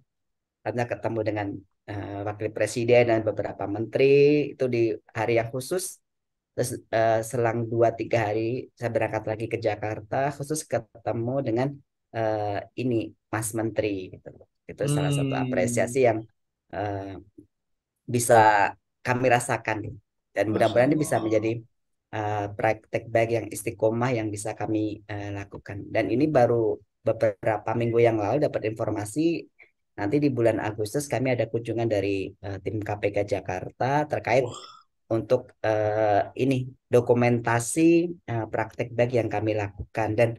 karena ketemu dengan uh, wakil presiden dan beberapa menteri itu di hari yang khusus terus uh, selang dua tiga hari saya berangkat lagi ke Jakarta khusus ketemu dengan uh, ini Mas Menteri gitu itu hmm. salah satu hmm. apresiasi yang uh, bisa kami rasakan dan mudah-mudahan ini bisa menjadi uh, praktek baik yang istiqomah yang bisa kami uh, lakukan dan ini baru beberapa minggu yang lalu dapat informasi nanti di bulan Agustus kami ada kunjungan dari uh, tim KPK Jakarta terkait oh. untuk uh, ini dokumentasi uh, praktek baik yang kami lakukan dan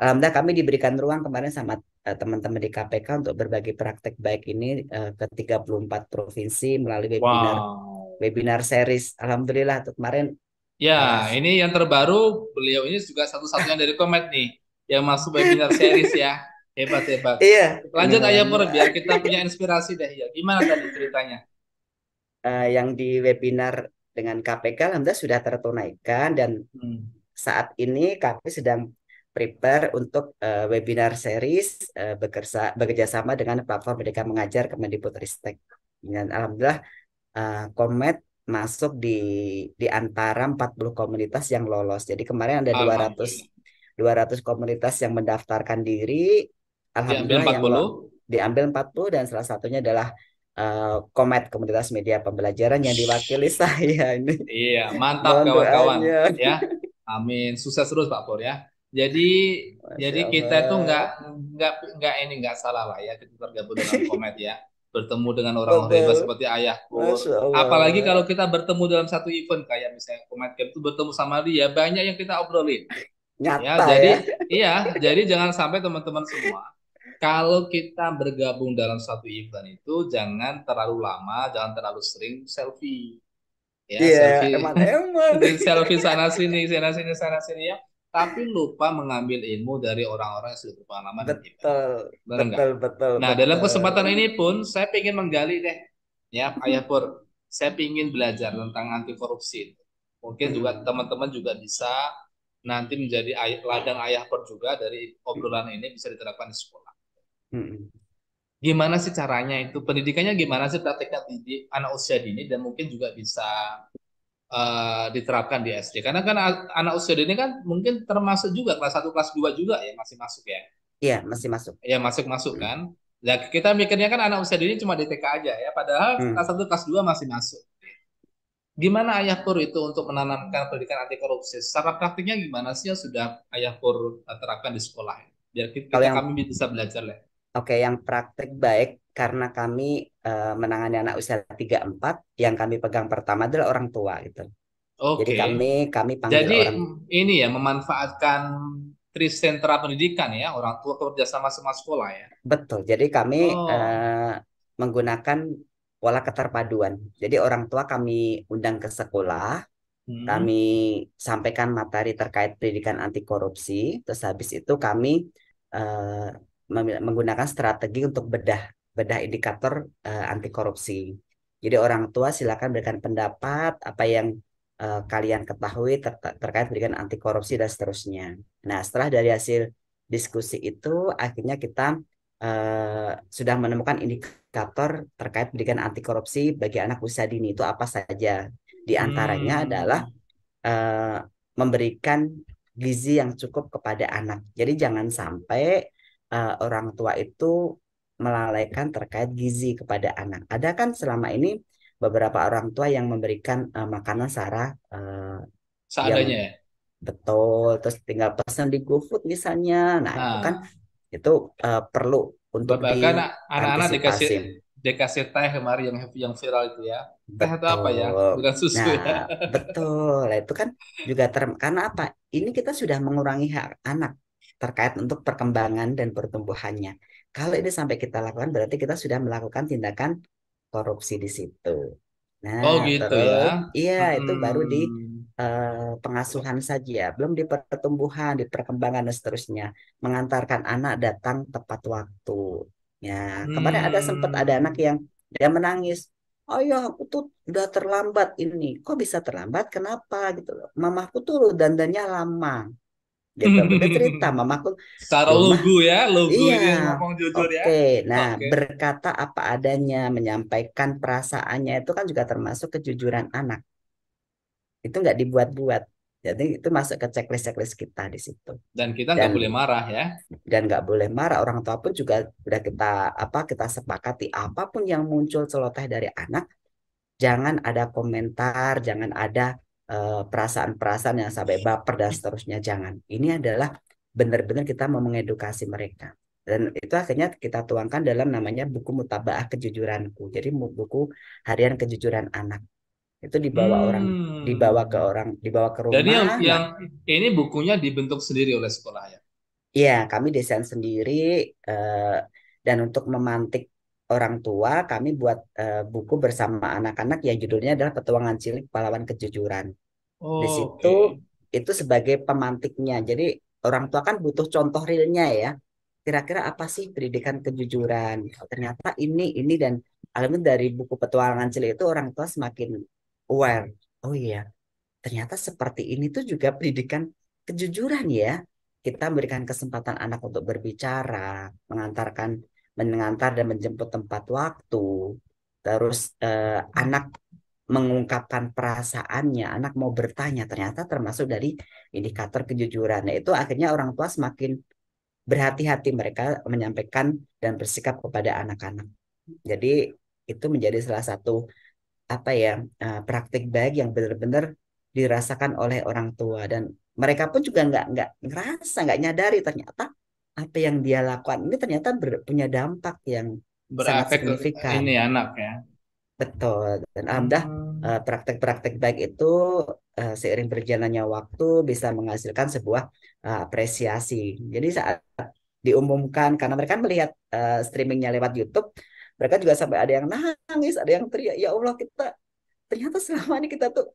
alhamdulillah kami diberikan ruang kemarin sama teman-teman di KPK untuk berbagi praktek baik ini uh, ke 34 provinsi melalui webinar wow. webinar series alhamdulillah kemarin Ya, uh, ini yang terbaru beliau ini juga satu-satunya dari Komet nih yang masuk webinar series ya. Hebat hebat. Iya. Lanjut aja Pur biar kita punya inspirasi deh ya. Gimana tadi ceritanya? Uh, yang di webinar dengan KPK alhamdulillah sudah tertunaikan dan hmm. saat ini kami sedang prepare untuk uh, webinar series uh, bekerja sama dengan platform Merdeka Mengajar Kemendikbudristek. Dan alhamdulillah uh, Komet masuk di di antara 40 komunitas yang lolos. Jadi kemarin ada 200 200 komunitas yang mendaftarkan diri alhamdulillah diambil 40. yang diambil 40 dan salah satunya adalah uh, Komunitas Media Pembelajaran yang diwakili saya ini. Iya, mantap kawan-kawan ya. Amin. Sukses terus Pak Pur ya. Jadi Masya jadi Allah. kita itu nggak nggak nggak ini nggak salah lah ya kita tergabung dengan Komet ya. Bertemu dengan orang hebat seperti ayahku, Apalagi kalau kita bertemu dalam satu event kayak misalnya Komet Camp itu bertemu sama dia banyak yang kita obrolin. Nyata ya. Jadi ya? iya, jadi jangan sampai teman-teman semua kalau kita bergabung dalam satu event itu jangan terlalu lama, jangan terlalu sering selfie. Ya, yeah, selfie. Emang, emang. selfie sana sini, sana sini, sana sini ya tapi lupa mengambil ilmu dari orang-orang yang sudah berpengalaman. Betul, betul, betul, betul. Nah, betul. dalam kesempatan ini pun saya ingin menggali deh, ya Pak Yapur, saya ingin belajar tentang anti korupsi. Mungkin juga teman-teman juga bisa nanti menjadi ay ladang ayah per juga dari obrolan ini bisa diterapkan di sekolah. Gimana sih caranya itu? Pendidikannya gimana sih prakteknya di anak usia dini dan mungkin juga bisa uh, diterapkan di SD? Karena kan anak usia dini kan mungkin termasuk juga kelas satu kelas dua juga ya masih masuk ya? Iya, masih masuk. Iya, masuk-masuk hmm. kan? Nah, kita mikirnya kan anak usia dini cuma di TK aja ya, padahal hmm. kelas satu kelas dua masih masuk. Gimana Ayah Pur itu untuk menanamkan pendidikan anti korupsi? Secara praktiknya gimana sih yang sudah Ayah Pur eh, terapkan di sekolah? Biar kita, Kalau yang, kami bisa belajar lah. Oke, yang praktik baik karena kami uh, menangani anak usia empat, yang kami pegang pertama adalah orang tua gitu. Oke. Jadi kami kami panggil Jadi, orang. ini ya memanfaatkan trisentra pendidikan ya, orang tua kerja sama sama sekolah ya. Betul. Jadi kami oh. uh, menggunakan pola keterpaduan. Jadi orang tua kami undang ke sekolah, hmm. kami sampaikan materi terkait pendidikan anti korupsi. Terus habis itu kami uh, menggunakan strategi untuk bedah bedah indikator uh, anti korupsi. Jadi orang tua silakan berikan pendapat apa yang uh, kalian ketahui ter terkait pendidikan anti korupsi dan seterusnya. Nah setelah dari hasil diskusi itu akhirnya kita Eh, sudah menemukan indikator terkait pendidikan anti korupsi bagi anak usia dini itu apa saja. Di antaranya hmm. adalah uh, memberikan gizi yang cukup kepada anak. Jadi jangan sampai uh, orang tua itu melalaikan terkait gizi kepada anak. Ada kan selama ini beberapa orang tua yang memberikan uh, makanan secara uh, seadanya. Yang betul, terus tinggal pesan di GoFood misalnya. Nah, nah, itu kan itu uh, perlu untuk bahkan anak-anak dikasih dikasih teh kemarin yang yang viral itu ya teh atau itu apa ya bukan susu nah, ya betul nah, itu kan juga term karena apa ini kita sudah mengurangi hak anak terkait untuk perkembangan dan pertumbuhannya kalau ini sampai kita lakukan berarti kita sudah melakukan tindakan korupsi di situ nah oh gitu ya. terus, ya iya hmm. itu baru di hmm. Eh, pengasuhan saja, ya. belum di pertumbuhan, di perkembangan dan seterusnya, mengantarkan anak datang tepat waktu. Ya, kemarin ada sempat ada hmm. anak yang dia menangis, oh ya aku tuh udah terlambat ini, kok bisa terlambat? Kenapa gitu? Mamahku tuh dandannya lama. Dia udah cerita, mamaku. Secara lugu ya, lugu iya, ngomong jujur okay. ya. Oke, nah okay. berkata apa adanya, menyampaikan perasaannya itu kan juga termasuk kejujuran anak itu nggak dibuat-buat jadi itu masuk ke checklist-checklist kita di situ. Dan kita nggak boleh marah ya. Dan nggak boleh marah. Orang tua pun juga udah kita apa kita sepakati apapun yang muncul celoteh dari anak, jangan ada komentar, jangan ada eh, perasaan-perasaan yang sampai baper dan seterusnya jangan. Ini adalah benar-benar kita mau mengedukasi mereka. Dan itu akhirnya kita tuangkan dalam namanya buku mutabaah kejujuranku. Jadi buku harian kejujuran anak itu dibawa hmm. orang dibawa ke orang dibawa ke rumah jadi yang, yang ini bukunya dibentuk sendiri oleh sekolah ya iya kami desain sendiri uh, dan untuk memantik orang tua kami buat uh, buku bersama anak-anak yang judulnya adalah petualangan cilik pahlawan kejujuran oh, di situ okay. itu sebagai pemantiknya jadi orang tua kan butuh contoh realnya ya kira-kira apa sih pendidikan kejujuran ternyata ini ini dan alhamdulillah dari buku petualangan cilik itu orang tua semakin aware. Oh iya, ternyata seperti ini tuh juga pendidikan kejujuran ya. Kita memberikan kesempatan anak untuk berbicara, mengantarkan, mengantar dan menjemput tempat waktu. Terus eh, hmm. anak mengungkapkan perasaannya, anak mau bertanya, ternyata termasuk dari indikator kejujuran. Nah, itu akhirnya orang tua semakin berhati-hati mereka menyampaikan dan bersikap kepada anak-anak. Jadi itu menjadi salah satu apa ya uh, praktik baik yang benar-benar dirasakan oleh orang tua dan mereka pun juga nggak nggak ngerasa nggak nyadari ternyata apa yang dia lakukan ini ternyata ber, punya dampak yang sangat signifikan ini anak ya betul dan hmm. alhamdulillah hmm. Eh, praktek-praktek baik itu uh, seiring berjalannya waktu bisa menghasilkan sebuah uh, apresiasi jadi saat diumumkan karena mereka melihat uh, streamingnya lewat YouTube mereka juga sampai ada yang nangis ada yang teriak ya Allah kita ternyata selama ini kita tuh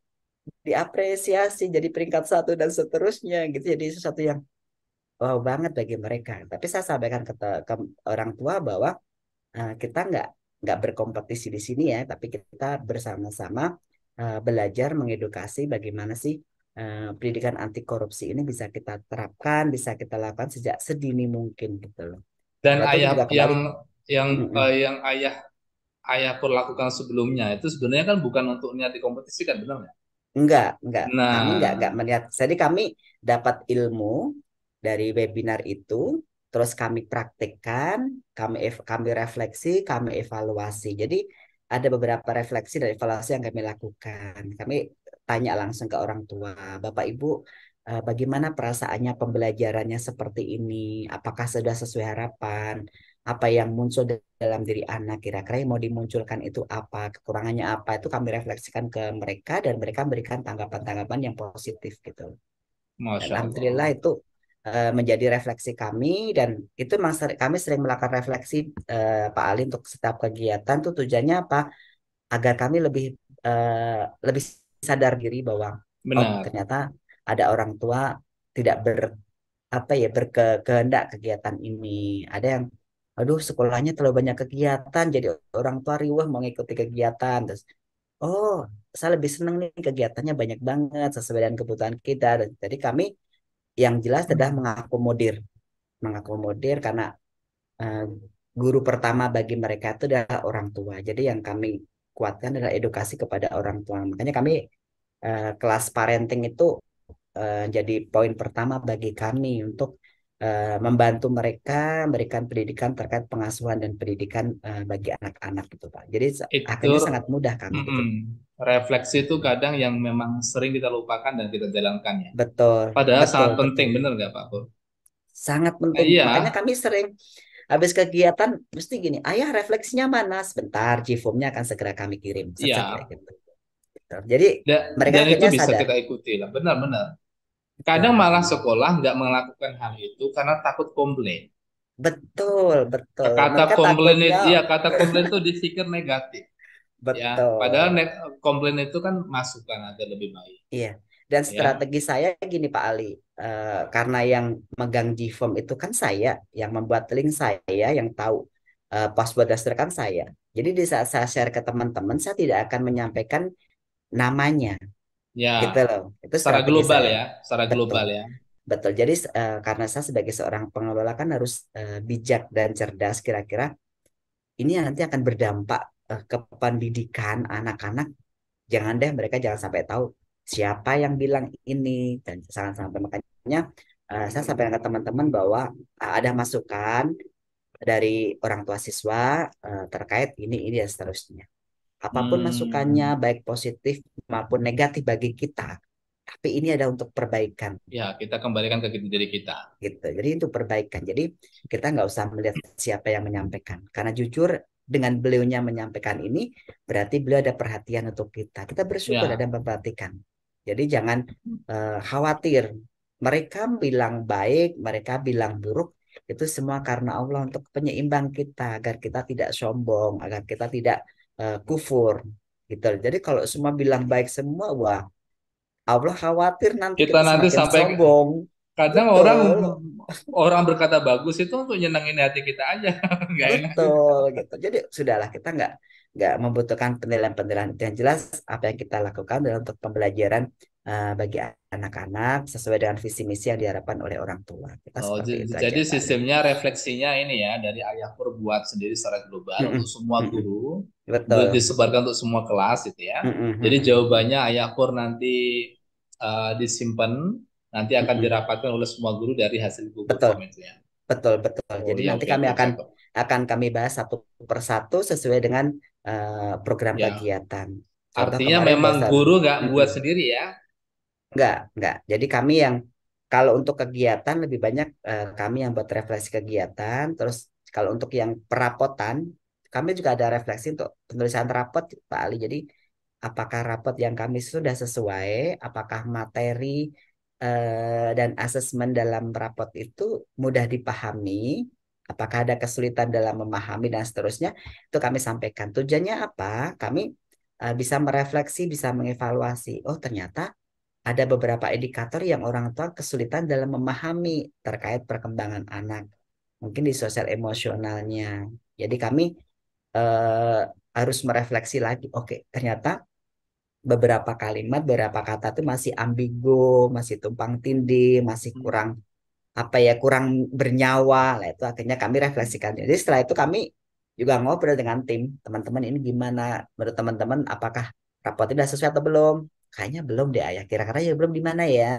diapresiasi jadi peringkat satu dan seterusnya gitu jadi sesuatu yang wow banget bagi mereka tapi saya sampaikan ke, ke orang tua bahwa uh, kita nggak nggak berkompetisi di sini ya tapi kita bersama-sama uh, belajar mengedukasi bagaimana sih uh, pendidikan anti korupsi ini bisa kita terapkan bisa kita lakukan sejak sedini mungkin gitu loh dan Lalu yang yang mm -hmm. uh, yang ayah ayah perlakukan sebelumnya itu sebenarnya kan bukan untuk niat dikompetisi kan benar nggak? Enggak, enggak. Nah. Kami enggak, enggak melihat. Jadi kami dapat ilmu dari webinar itu, terus kami praktekkan, kami kami refleksi, kami evaluasi. Jadi ada beberapa refleksi dan evaluasi yang kami lakukan. Kami tanya langsung ke orang tua, Bapak Ibu, eh, bagaimana perasaannya pembelajarannya seperti ini? Apakah sudah sesuai harapan? apa yang muncul dalam diri anak kira-kira yang mau dimunculkan itu apa kekurangannya apa itu kami refleksikan ke mereka dan mereka memberikan tanggapan-tanggapan yang positif gitu Masya alhamdulillah itu eh, menjadi refleksi kami dan itu memang kami sering melakukan refleksi uh, Pak Ali untuk setiap kegiatan tuh tujuannya apa agar kami lebih uh, lebih sadar diri bahwa oh, Benar. oh ternyata ada orang tua tidak ber apa ya berkehendak kegiatan ini ada yang aduh sekolahnya terlalu banyak kegiatan jadi orang tua riwah mengikuti kegiatan terus oh saya lebih senang nih kegiatannya banyak banget sesuai dengan kebutuhan kita jadi kami yang jelas sudah hmm. mengakomodir mengakomodir karena uh, guru pertama bagi mereka itu adalah orang tua jadi yang kami kuatkan adalah edukasi kepada orang tua makanya kami uh, kelas parenting itu uh, jadi poin pertama bagi kami untuk Eh, membantu mereka memberikan pendidikan terkait pengasuhan dan pendidikan uh, bagi anak-anak gitu Pak. Jadi itu, akhirnya sangat mudah kan. Mm, gitu. Refleksi itu kadang yang memang sering kita lupakan dan kita jalankan ya. Betul. Padahal betul, sangat betul. penting, benar nggak Pak Pur? Sangat penting. Iya. Makanya kami sering habis kegiatan mesti gini, ayah refleksinya mana? Sebentar, g akan segera kami kirim. Iya. Gitu. Jadi da, mereka dan itu bisa sadar. kita ikuti lah, benar-benar. Kadang ya. malah sekolah nggak melakukan hal itu karena takut komplain. Betul, betul. Kata Maka komplain itu ya kata komplain itu disikir negatif. Ya, betul. Ya, padahal komplain itu kan masukan agar lebih baik. Iya. Dan ya. strategi ya. saya gini Pak Ali, uh, karena yang megang G-Form itu kan saya, yang membuat link saya, yang tahu uh, password berdasarkan saya. Jadi di saat saya share ke teman-teman, saya tidak akan menyampaikan namanya. Ya. Gitu loh. Itu secara global saya. ya, secara Betul. global ya. Betul. Jadi uh, karena saya sebagai seorang pengelola kan harus uh, bijak dan cerdas kira-kira ini nanti akan berdampak uh, ke pendidikan anak-anak. Jangan deh mereka jangan sampai tahu siapa yang bilang ini dan jangan sampai makanya uh, saya sampaikan ke teman-teman bahwa uh, ada masukan dari orang tua siswa uh, terkait ini ini dan seterusnya. Apapun hmm. masukannya baik positif maupun negatif bagi kita, tapi ini ada untuk perbaikan. Ya, kita kembalikan ke diri kita. Gitu. Jadi itu perbaikan. Jadi kita nggak usah melihat siapa yang menyampaikan. Karena jujur dengan beliaunya menyampaikan ini berarti beliau ada perhatian untuk kita. Kita bersyukur ya. ada memperhatikan. Jadi jangan uh, khawatir. Mereka bilang baik, mereka bilang buruk, itu semua karena Allah untuk penyeimbang kita agar kita tidak sombong, agar kita tidak uh, kufur gitu. Jadi kalau semua bilang baik semua, wah Allah khawatir nanti kita, kita nanti sampai sombong. Kadang Betul. orang orang berkata bagus itu untuk nyenengin hati kita aja, nggak enak. Betul gitu. Jadi sudahlah kita nggak nggak membutuhkan penilaian-penilaian yang jelas apa yang kita lakukan dalam untuk pembelajaran Eh, bagi anak-anak sesuai dengan visi misi yang diharapkan oleh orang tua. Kita oh, jadi jadi sistemnya refleksinya ini ya dari ayah buat sendiri secara global mm -hmm. untuk semua guru, Betul. disebarkan untuk semua kelas gitu ya. Mm -hmm. Jadi jawabannya ayah pur nanti uh, disimpan, nanti akan mm -hmm. dirapatkan oleh semua guru dari hasil Google Betul. ya. Betul betul. Oh, jadi iya, nanti okay, kami akan akan kami bahas satu persatu sesuai dengan uh, program ya. kegiatan. Artinya memang guru nggak buat sendiri ya, Enggak, enggak. Jadi kami yang kalau untuk kegiatan lebih banyak eh, kami yang buat refleksi kegiatan. Terus kalau untuk yang perapotan, kami juga ada refleksi untuk penulisan rapot, Pak Ali. Jadi apakah rapot yang kami sudah sesuai, apakah materi eh, dan asesmen dalam rapot itu mudah dipahami, apakah ada kesulitan dalam memahami dan seterusnya, itu kami sampaikan. Tujuannya apa? Kami eh, bisa merefleksi, bisa mengevaluasi. Oh ternyata ada beberapa indikator yang orang tua kesulitan dalam memahami terkait perkembangan anak. Mungkin di sosial emosionalnya. Jadi kami eh, harus merefleksi lagi. Oke, ternyata beberapa kalimat, beberapa kata itu masih ambigu, masih tumpang tindih, masih hmm. kurang apa ya kurang bernyawa lah itu akhirnya kami refleksikan jadi setelah itu kami juga ngobrol dengan tim teman-teman ini gimana menurut teman-teman apakah rapot tidak sesuai atau belum kayaknya belum deh ayah kira-kira ya belum di mana ya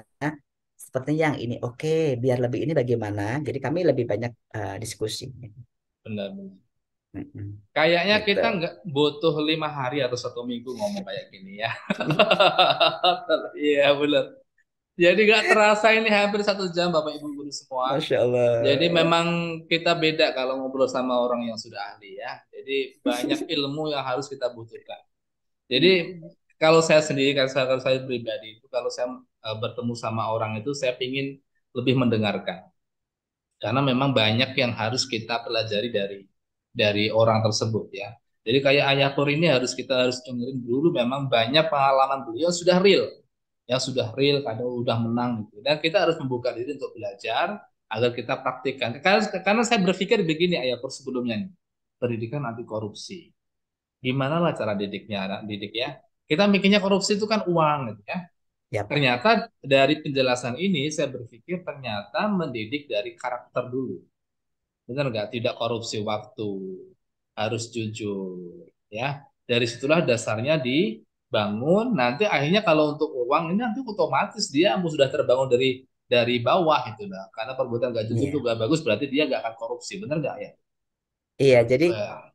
sepertinya yang ini oke okay, biar lebih ini bagaimana jadi kami lebih banyak uh, diskusi benar benar mm -mm. kayaknya gitu. kita nggak butuh lima hari atau satu minggu ngomong kayak gini ya mm. iya benar jadi nggak terasa ini hampir satu jam bapak ibu guru semua Masya Allah. jadi memang kita beda kalau ngobrol sama orang yang sudah ahli ya jadi banyak ilmu yang harus kita butuhkan jadi kalau saya sendiri kan saya, saya pribadi itu kalau saya uh, bertemu sama orang itu saya ingin lebih mendengarkan karena memang banyak yang harus kita pelajari dari dari orang tersebut ya jadi kayak ayah Pur ini harus kita harus dengerin dulu memang banyak pengalaman beliau sudah real yang sudah real kadang udah menang gitu dan kita harus membuka diri untuk belajar agar kita praktikkan karena, karena saya berpikir begini ayah Pur sebelumnya nih pendidikan anti korupsi gimana lah cara didiknya didik ya kita mikirnya korupsi itu kan uang gitu ya. Yep. Ternyata dari penjelasan ini saya berpikir ternyata mendidik dari karakter dulu. Benar nggak? Tidak korupsi waktu, harus jujur, ya. Dari situlah dasarnya dibangun. Nanti akhirnya kalau untuk uang ini nanti otomatis dia sudah terbangun dari dari bawah itu nah. Karena perbuatan nggak jujur yeah. juga bagus berarti dia nggak akan korupsi, bener nggak ya? Iya, jadi uh,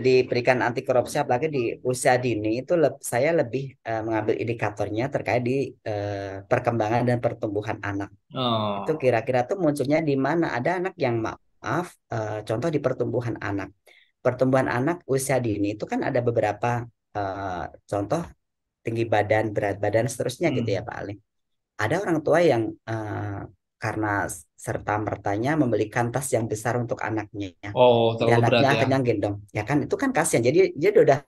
diberikan anti korupsi apalagi di usia dini itu le saya lebih uh, mengambil indikatornya terkait di uh, perkembangan dan pertumbuhan anak. Oh. Itu kira-kira tuh munculnya di mana ada anak yang maaf uh, contoh di pertumbuhan anak. Pertumbuhan anak usia dini itu kan ada beberapa uh, contoh tinggi badan, berat badan seterusnya hmm. gitu ya hmm. Pak Ali. Ada orang tua yang uh, karena serta mertanya membelikan tas yang besar untuk anaknya. Ya. Oh, terlalu anaknya berat ya. gendong. Ya kan itu kan kasihan. Jadi dia udah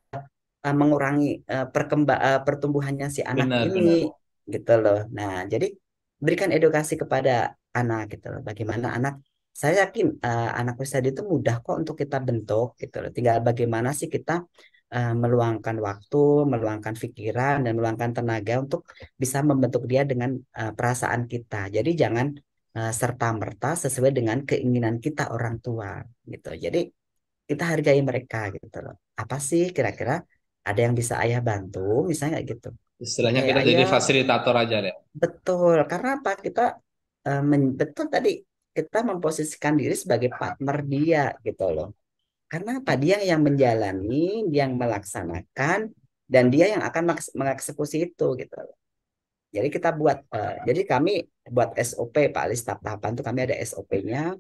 uh, mengurangi uh, perkemba uh, pertumbuhannya si anak benar, ini benar. gitu loh. Nah, jadi berikan edukasi kepada anak gitu loh. Bagaimana anak saya yakin uh, anak usia itu mudah kok untuk kita bentuk gitu loh. Tinggal bagaimana sih kita Eh, meluangkan waktu, meluangkan pikiran dan meluangkan tenaga untuk bisa membentuk dia dengan uh, perasaan kita. Jadi jangan uh, eh, serta merta sesuai dengan keinginan kita orang tua gitu. Jadi kita hargai mereka gitu loh. Apa sih kira-kira ada yang bisa ayah bantu misalnya gitu. Istilahnya kita jadi fasilitator aja deh. Betul, karena apa kita uh, men, betul tadi kita memposisikan diri sebagai partner dia gitu loh. Karena apa? Dia yang menjalani, dia yang melaksanakan, dan dia yang akan mengeksekusi itu gitu. Jadi kita buat, uh, jadi kami buat SOP Pak Alis tahapan itu kami ada SOP-nya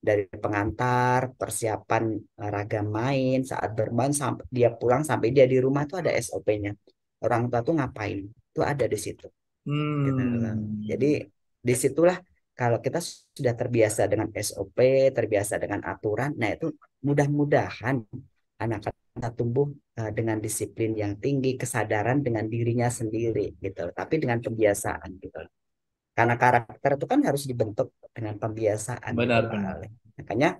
dari pengantar, persiapan ragam main, saat bermain sampai dia pulang sampai dia di rumah tuh ada SOP-nya. Orang tua tuh ngapain? Itu ada di situ. Gitu. Hmm. Gitu. Jadi disitulah kalau kita sudah terbiasa dengan SOP, terbiasa dengan aturan, nah itu mudah-mudahan anak anak tumbuh eh, dengan disiplin yang tinggi, kesadaran dengan dirinya sendiri gitu, tapi dengan kebiasaan gitu. Karena karakter itu kan harus dibentuk dengan pembiasaan. Gitu benar. benar. Makanya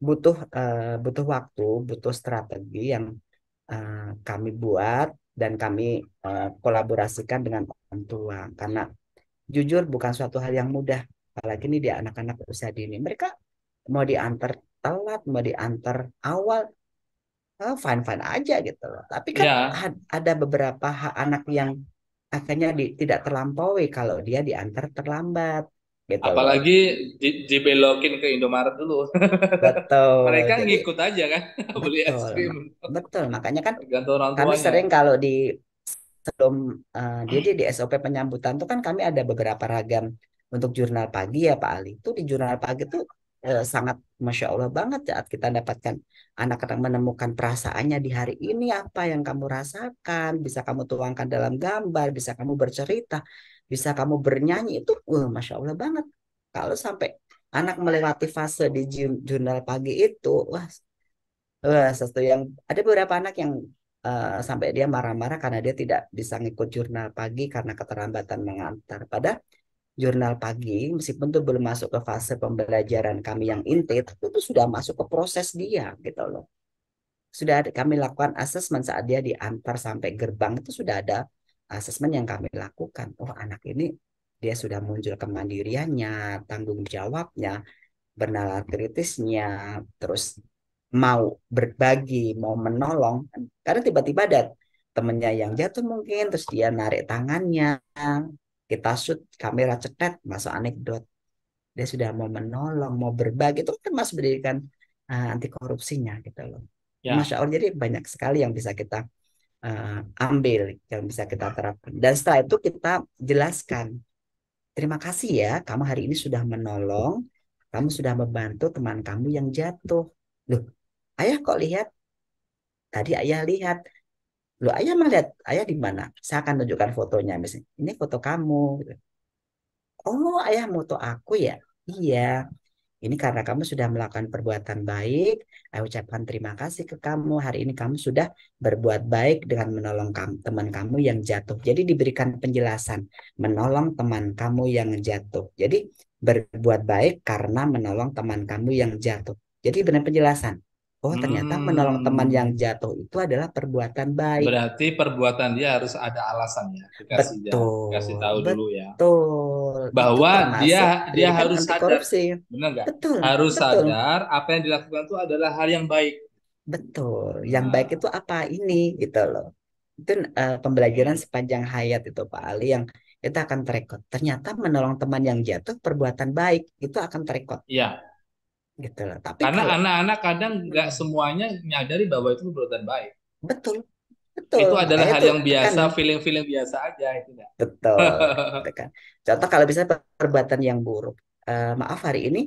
butuh eh, butuh waktu, butuh strategi yang eh, kami buat dan kami kolaborasikan dengan orang tua karena jujur bukan suatu hal yang mudah apalagi ini di anak-anak usia dini mereka mau diantar telat mau diantar awal oh, ah, fine fine aja gitu loh tapi kan yeah. ada beberapa hak anak yang akhirnya di, tidak terlampaui kalau dia diantar terlambat Gitu. Apalagi di, dibelokin ke Indomaret dulu. Betul. Mereka Jadi, ngikut aja kan beli es krim. Betul, makanya kan kami sering kalau di sebelum uh, eh, jadi hmm. di SOP penyambutan tuh kan kami ada beberapa ragam untuk jurnal pagi ya Pak Ali. Itu di jurnal pagi tuh Eh, sangat masya Allah banget saat kita dapatkan anak-anak menemukan perasaannya di hari ini apa yang kamu rasakan bisa kamu tuangkan dalam gambar bisa kamu bercerita bisa kamu bernyanyi itu wah masya Allah banget kalau sampai anak melewati fase di jurnal pagi itu wah wah sesuatu yang ada beberapa anak yang uh, sampai dia marah-marah karena dia tidak bisa ngikut jurnal pagi karena keterlambatan mengantar pada jurnal pagi, meskipun itu belum masuk ke fase pembelajaran kami yang inti, tapi itu sudah masuk ke proses dia gitu loh. Sudah ada, kami lakukan asesmen saat dia diantar sampai gerbang itu sudah ada asesmen yang kami lakukan. Oh anak ini dia sudah muncul kemandiriannya, tanggung jawabnya, bernalar kritisnya, terus mau berbagi, mau menolong. Karena tiba-tiba ada temennya yang jatuh mungkin, terus dia narik tangannya, kita shoot kamera cetet masuk anekdot dia sudah mau menolong mau berbagi itu kan mas berikan uh, eh, anti korupsinya gitu loh ya. masya allah jadi banyak sekali yang bisa kita uh, ambil yang bisa kita terapkan dan setelah itu kita jelaskan terima kasih ya kamu hari ini sudah menolong kamu sudah membantu teman kamu yang jatuh loh ayah kok lihat tadi ayah lihat lo ayah melihat ayah di mana saya akan tunjukkan fotonya misalnya ini foto kamu gitu. oh ayah foto aku ya iya ini karena kamu sudah melakukan perbuatan baik ayah ucapkan terima kasih ke kamu hari ini kamu sudah berbuat baik dengan menolong kamu, teman kamu yang jatuh jadi diberikan penjelasan menolong teman kamu yang jatuh jadi berbuat baik karena menolong teman kamu yang jatuh jadi benar penjelasan oh ternyata hmm. menolong teman yang jatuh itu adalah perbuatan baik. Berarti perbuatan dia harus ada alasannya. Kasih betul. Dia, kasih tahu betul. dulu ya. Betul. Bahwa dia dia harus sadar. Korupsi. Benar nggak? Betul. Harus betul. sadar apa yang dilakukan itu adalah hal yang baik. Betul. Yang nah. baik itu apa ini gitu loh. Itu uh, pembelajaran sepanjang hayat itu Pak Ali yang kita akan terekod. Ternyata menolong teman yang jatuh perbuatan baik itu akan terekod. Iya gitu loh. Tapi karena anak-anak kadang nggak semuanya nyadari bahwa itu perbuatan baik. Betul. Betul. Itu adalah Makanya hal itu, yang biasa, feeling kan feeling-feeling biasa aja itu enggak. Betul. gitu kan. Contoh kalau bisa perbuatan yang buruk. Uh, maaf hari ini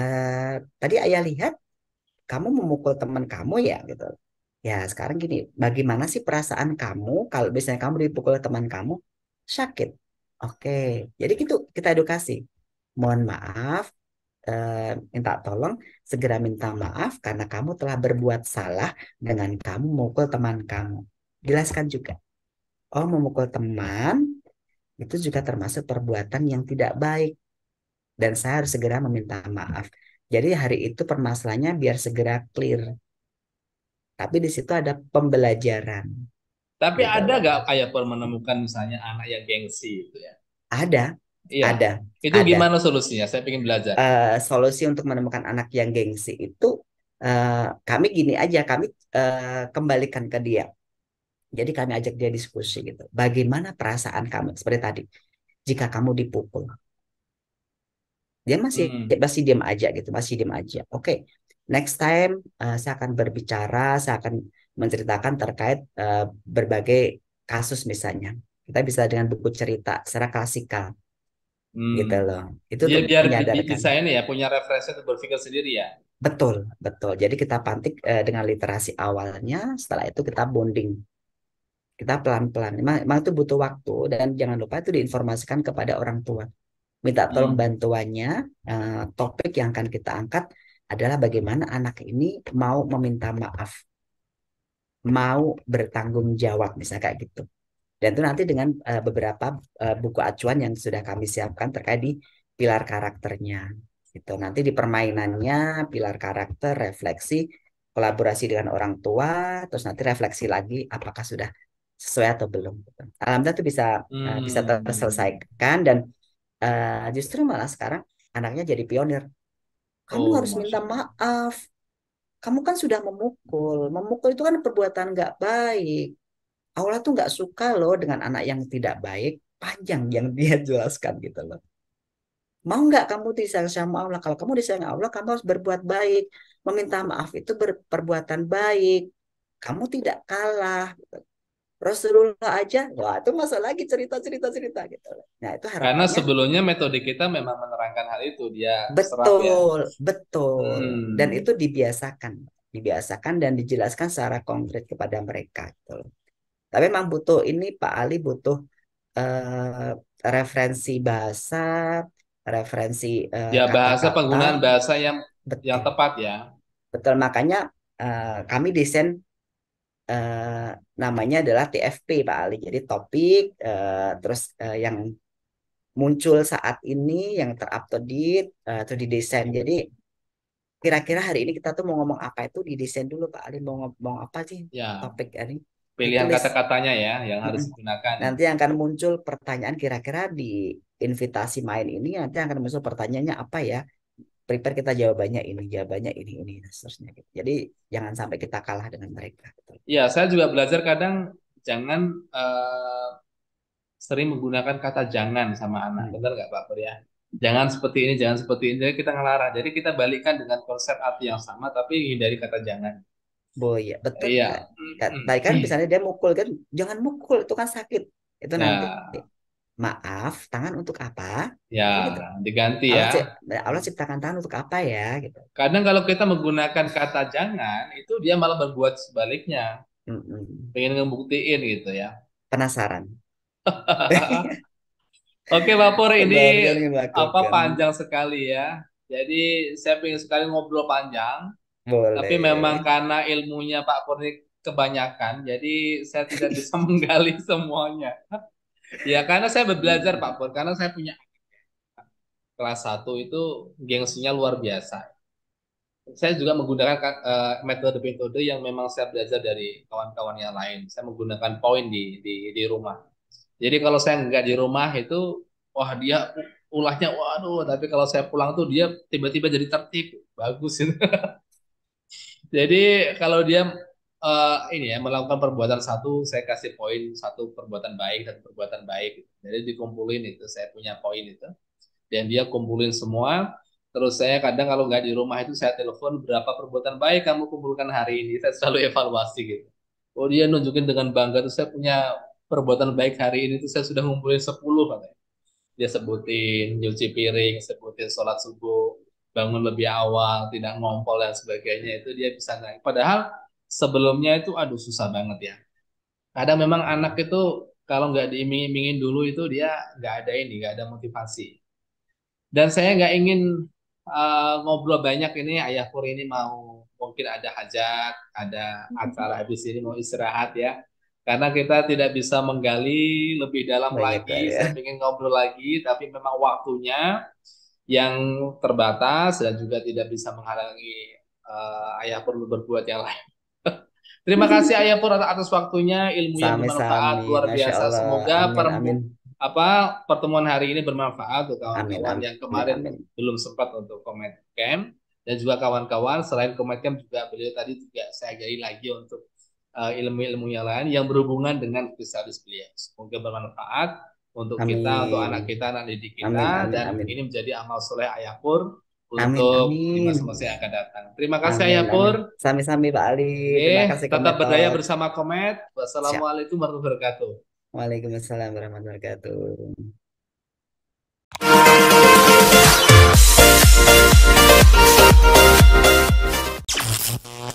uh, tadi ayah lihat kamu memukul teman kamu ya gitu. Ya, sekarang gini, bagaimana sih perasaan kamu kalau misalnya kamu dipukul teman kamu sakit? Oke. Jadi gitu kita edukasi. Mohon maaf, Eh, minta tolong segera minta maaf karena kamu telah berbuat salah dengan kamu memukul teman kamu. Jelaskan juga. Oh, memukul teman itu juga termasuk perbuatan yang tidak baik. Dan saya harus segera meminta maaf. Jadi hari itu permasalahannya biar segera clear. Tapi di situ ada pembelajaran. Tapi gitu. ada nggak kayak menemukan misalnya anak yang gengsi itu ya? Ada, Iya. Ada. Itu ada. gimana solusinya? Saya ingin belajar. Uh, solusi untuk menemukan anak yang gengsi itu uh, kami gini aja, kami uh, kembalikan ke dia. Jadi kami ajak dia diskusi gitu. Bagaimana perasaan kamu seperti tadi? Jika kamu dipukul, dia masih hmm. dia masih diam aja gitu, masih diam aja. Oke, okay. next time uh, saya akan berbicara, saya akan menceritakan terkait uh, berbagai kasus misalnya. Kita bisa dengan buku cerita secara klasikal Hmm. Gitu loh. Itu ya, biar bisa kan. ini ya punya referensi untuk berpikir sendiri ya. Betul, betul. Jadi kita pantik eh, dengan literasi awalnya, setelah itu kita bonding. Kita pelan-pelan. Memang, -pelan. itu butuh waktu dan jangan lupa itu diinformasikan kepada orang tua. Minta tolong hmm. bantuannya. Eh, topik yang akan kita angkat adalah bagaimana anak ini mau meminta maaf, mau bertanggung jawab, misalnya kayak gitu. Dan itu nanti dengan uh, beberapa uh, buku acuan yang sudah kami siapkan terkait di pilar karakternya. Gitu. Nanti di permainannya, pilar karakter, refleksi, kolaborasi dengan orang tua, terus nanti refleksi lagi apakah sudah sesuai atau belum. Alhamdulillah itu bisa eh, hmm. uh, bisa terselesaikan dan uh, justru malah sekarang anaknya jadi pionir. Kamu oh, harus minta maaf. Kamu kan sudah memukul. Memukul itu kan perbuatan nggak baik. Allah tuh nggak suka loh dengan anak yang tidak baik panjang yang dia jelaskan gitu loh mau nggak kamu disayang sama Allah kalau kamu disayang Allah kamu harus berbuat baik meminta maaf itu perbuatan baik kamu tidak kalah Rasulullah aja, wah itu masalah lagi cerita-cerita cerita gitu. Nah itu harapannya. Karena sebelumnya metode kita memang menerangkan hal itu dia. Ya. Betul, ya. betul. Hmm. Dan itu dibiasakan, dibiasakan dan dijelaskan secara konkret kepada mereka. Gitu. Tapi memang butuh ini Pak Ali butuh uh, referensi bahasa, referensi uh, ya bahasa kata -kata. penggunaan bahasa yang betul. yang tepat ya. Betul makanya uh, kami desain uh, namanya adalah TFP Pak Ali. Jadi topik uh, terus uh, yang muncul saat ini yang terupdate atau uh, didesain. Jadi kira-kira hari ini kita tuh mau ngomong apa itu didesain dulu Pak Ali mau ngomong apa sih ya. topik ini? pilihan kata-katanya ya yang harus digunakan. Nanti akan muncul pertanyaan kira-kira di invitasi main ini nanti akan muncul pertanyaannya apa ya? Prepare kita jawabannya ini, jawabannya ini, ini, dan seterusnya. Gitu. Jadi jangan sampai kita kalah dengan mereka. Ya, saya juga belajar kadang jangan uh, sering menggunakan kata jangan sama anak. Hmm. Benar nggak Pak Pur ya? Jangan seperti ini, jangan seperti ini. Jadi kita ngelarang. Jadi kita balikkan dengan konsep arti yang sama, tapi hindari kata jangan boy ya, betul iya. kan? Baik kan misalnya dia mukul kan jangan mukul itu kan sakit itu ya. nanti maaf tangan untuk apa ya kan gitu. diganti ya Allah, nah, Allah ciptakan tangan untuk apa ya gitu kadang kalau kita menggunakan kata jangan itu dia malah berbuat sebaliknya mm -mm. pengen ngebuktiin gitu ya penasaran Oke Pak ini apa kan? panjang sekali ya. Jadi saya ingin sekali ngobrol panjang. Boleh. Tapi memang karena ilmunya Pak Kurni kebanyakan, jadi saya tidak bisa menggali semuanya. ya karena saya belajar Pak Pur, karena saya punya kelas satu itu gengsinya luar biasa. Saya juga menggunakan eh, metode-metode uh, yang memang saya belajar dari kawan-kawan yang lain. Saya menggunakan poin di, di di rumah. Jadi kalau saya nggak di rumah itu, wah dia ulahnya waduh. Tapi kalau saya pulang tuh dia tiba-tiba jadi tertib, bagus itu. Jadi kalau dia uh, ini ya melakukan perbuatan satu, saya kasih poin satu perbuatan baik dan perbuatan baik. Jadi dikumpulin itu, saya punya poin itu. Dan dia kumpulin semua. Terus saya kadang kalau nggak di rumah itu saya telepon berapa perbuatan baik kamu kumpulkan hari ini. Saya selalu evaluasi gitu. Oh dia nunjukin dengan bangga tuh saya punya perbuatan baik hari ini tuh saya sudah ngumpulin sepuluh katanya. Dia sebutin nyuci piring, sebutin sholat subuh, bangun lebih awal, tidak ngompol dan sebagainya itu dia bisa naik. Padahal sebelumnya itu aduh susah banget ya. Kadang memang anak itu kalau nggak diiming-imingin dulu itu dia nggak ada ini, nggak ada motivasi. Dan saya nggak ingin uh, ngobrol banyak ini Ayah Pur ini mau mungkin ada hajat, ada hmm. acara habis ini mau istirahat ya. Karena kita tidak bisa menggali lebih dalam banyak nah, gitu lagi, ya. saya ingin ngobrol lagi, tapi memang waktunya yang terbatas dan juga tidak bisa menghalangi uh, ayah perlu berbuat yang lain. Terima kasih Ayah Pur atas waktunya, ilmu yang bermanfaat luar biasa. Semoga amin, per, amin. apa pertemuan hari ini bermanfaat untuk kawan-kawan yang kemarin amin, belum sempat untuk komen camp dan juga kawan-kawan selain komen camp juga beliau tadi juga saya gali lagi untuk eh, ilmu-ilmu uh, yang lain yang berhubungan dengan spesialis beliau. Semoga bermanfaat untuk amin. kita, untuk anak kita, anak didik kita, amin, amin, dan amin. ini menjadi amal soleh ayah pur untuk masa-masa yang akan datang. Terima kasih amin, ayah Amin. Sami-sami Pak Ali. Okay. Terima kasih tetap berdaya bersama Komet. Wassalamualaikum warahmatullahi wabarakatuh. Waalaikumsalam warahmatullahi wabarakatuh.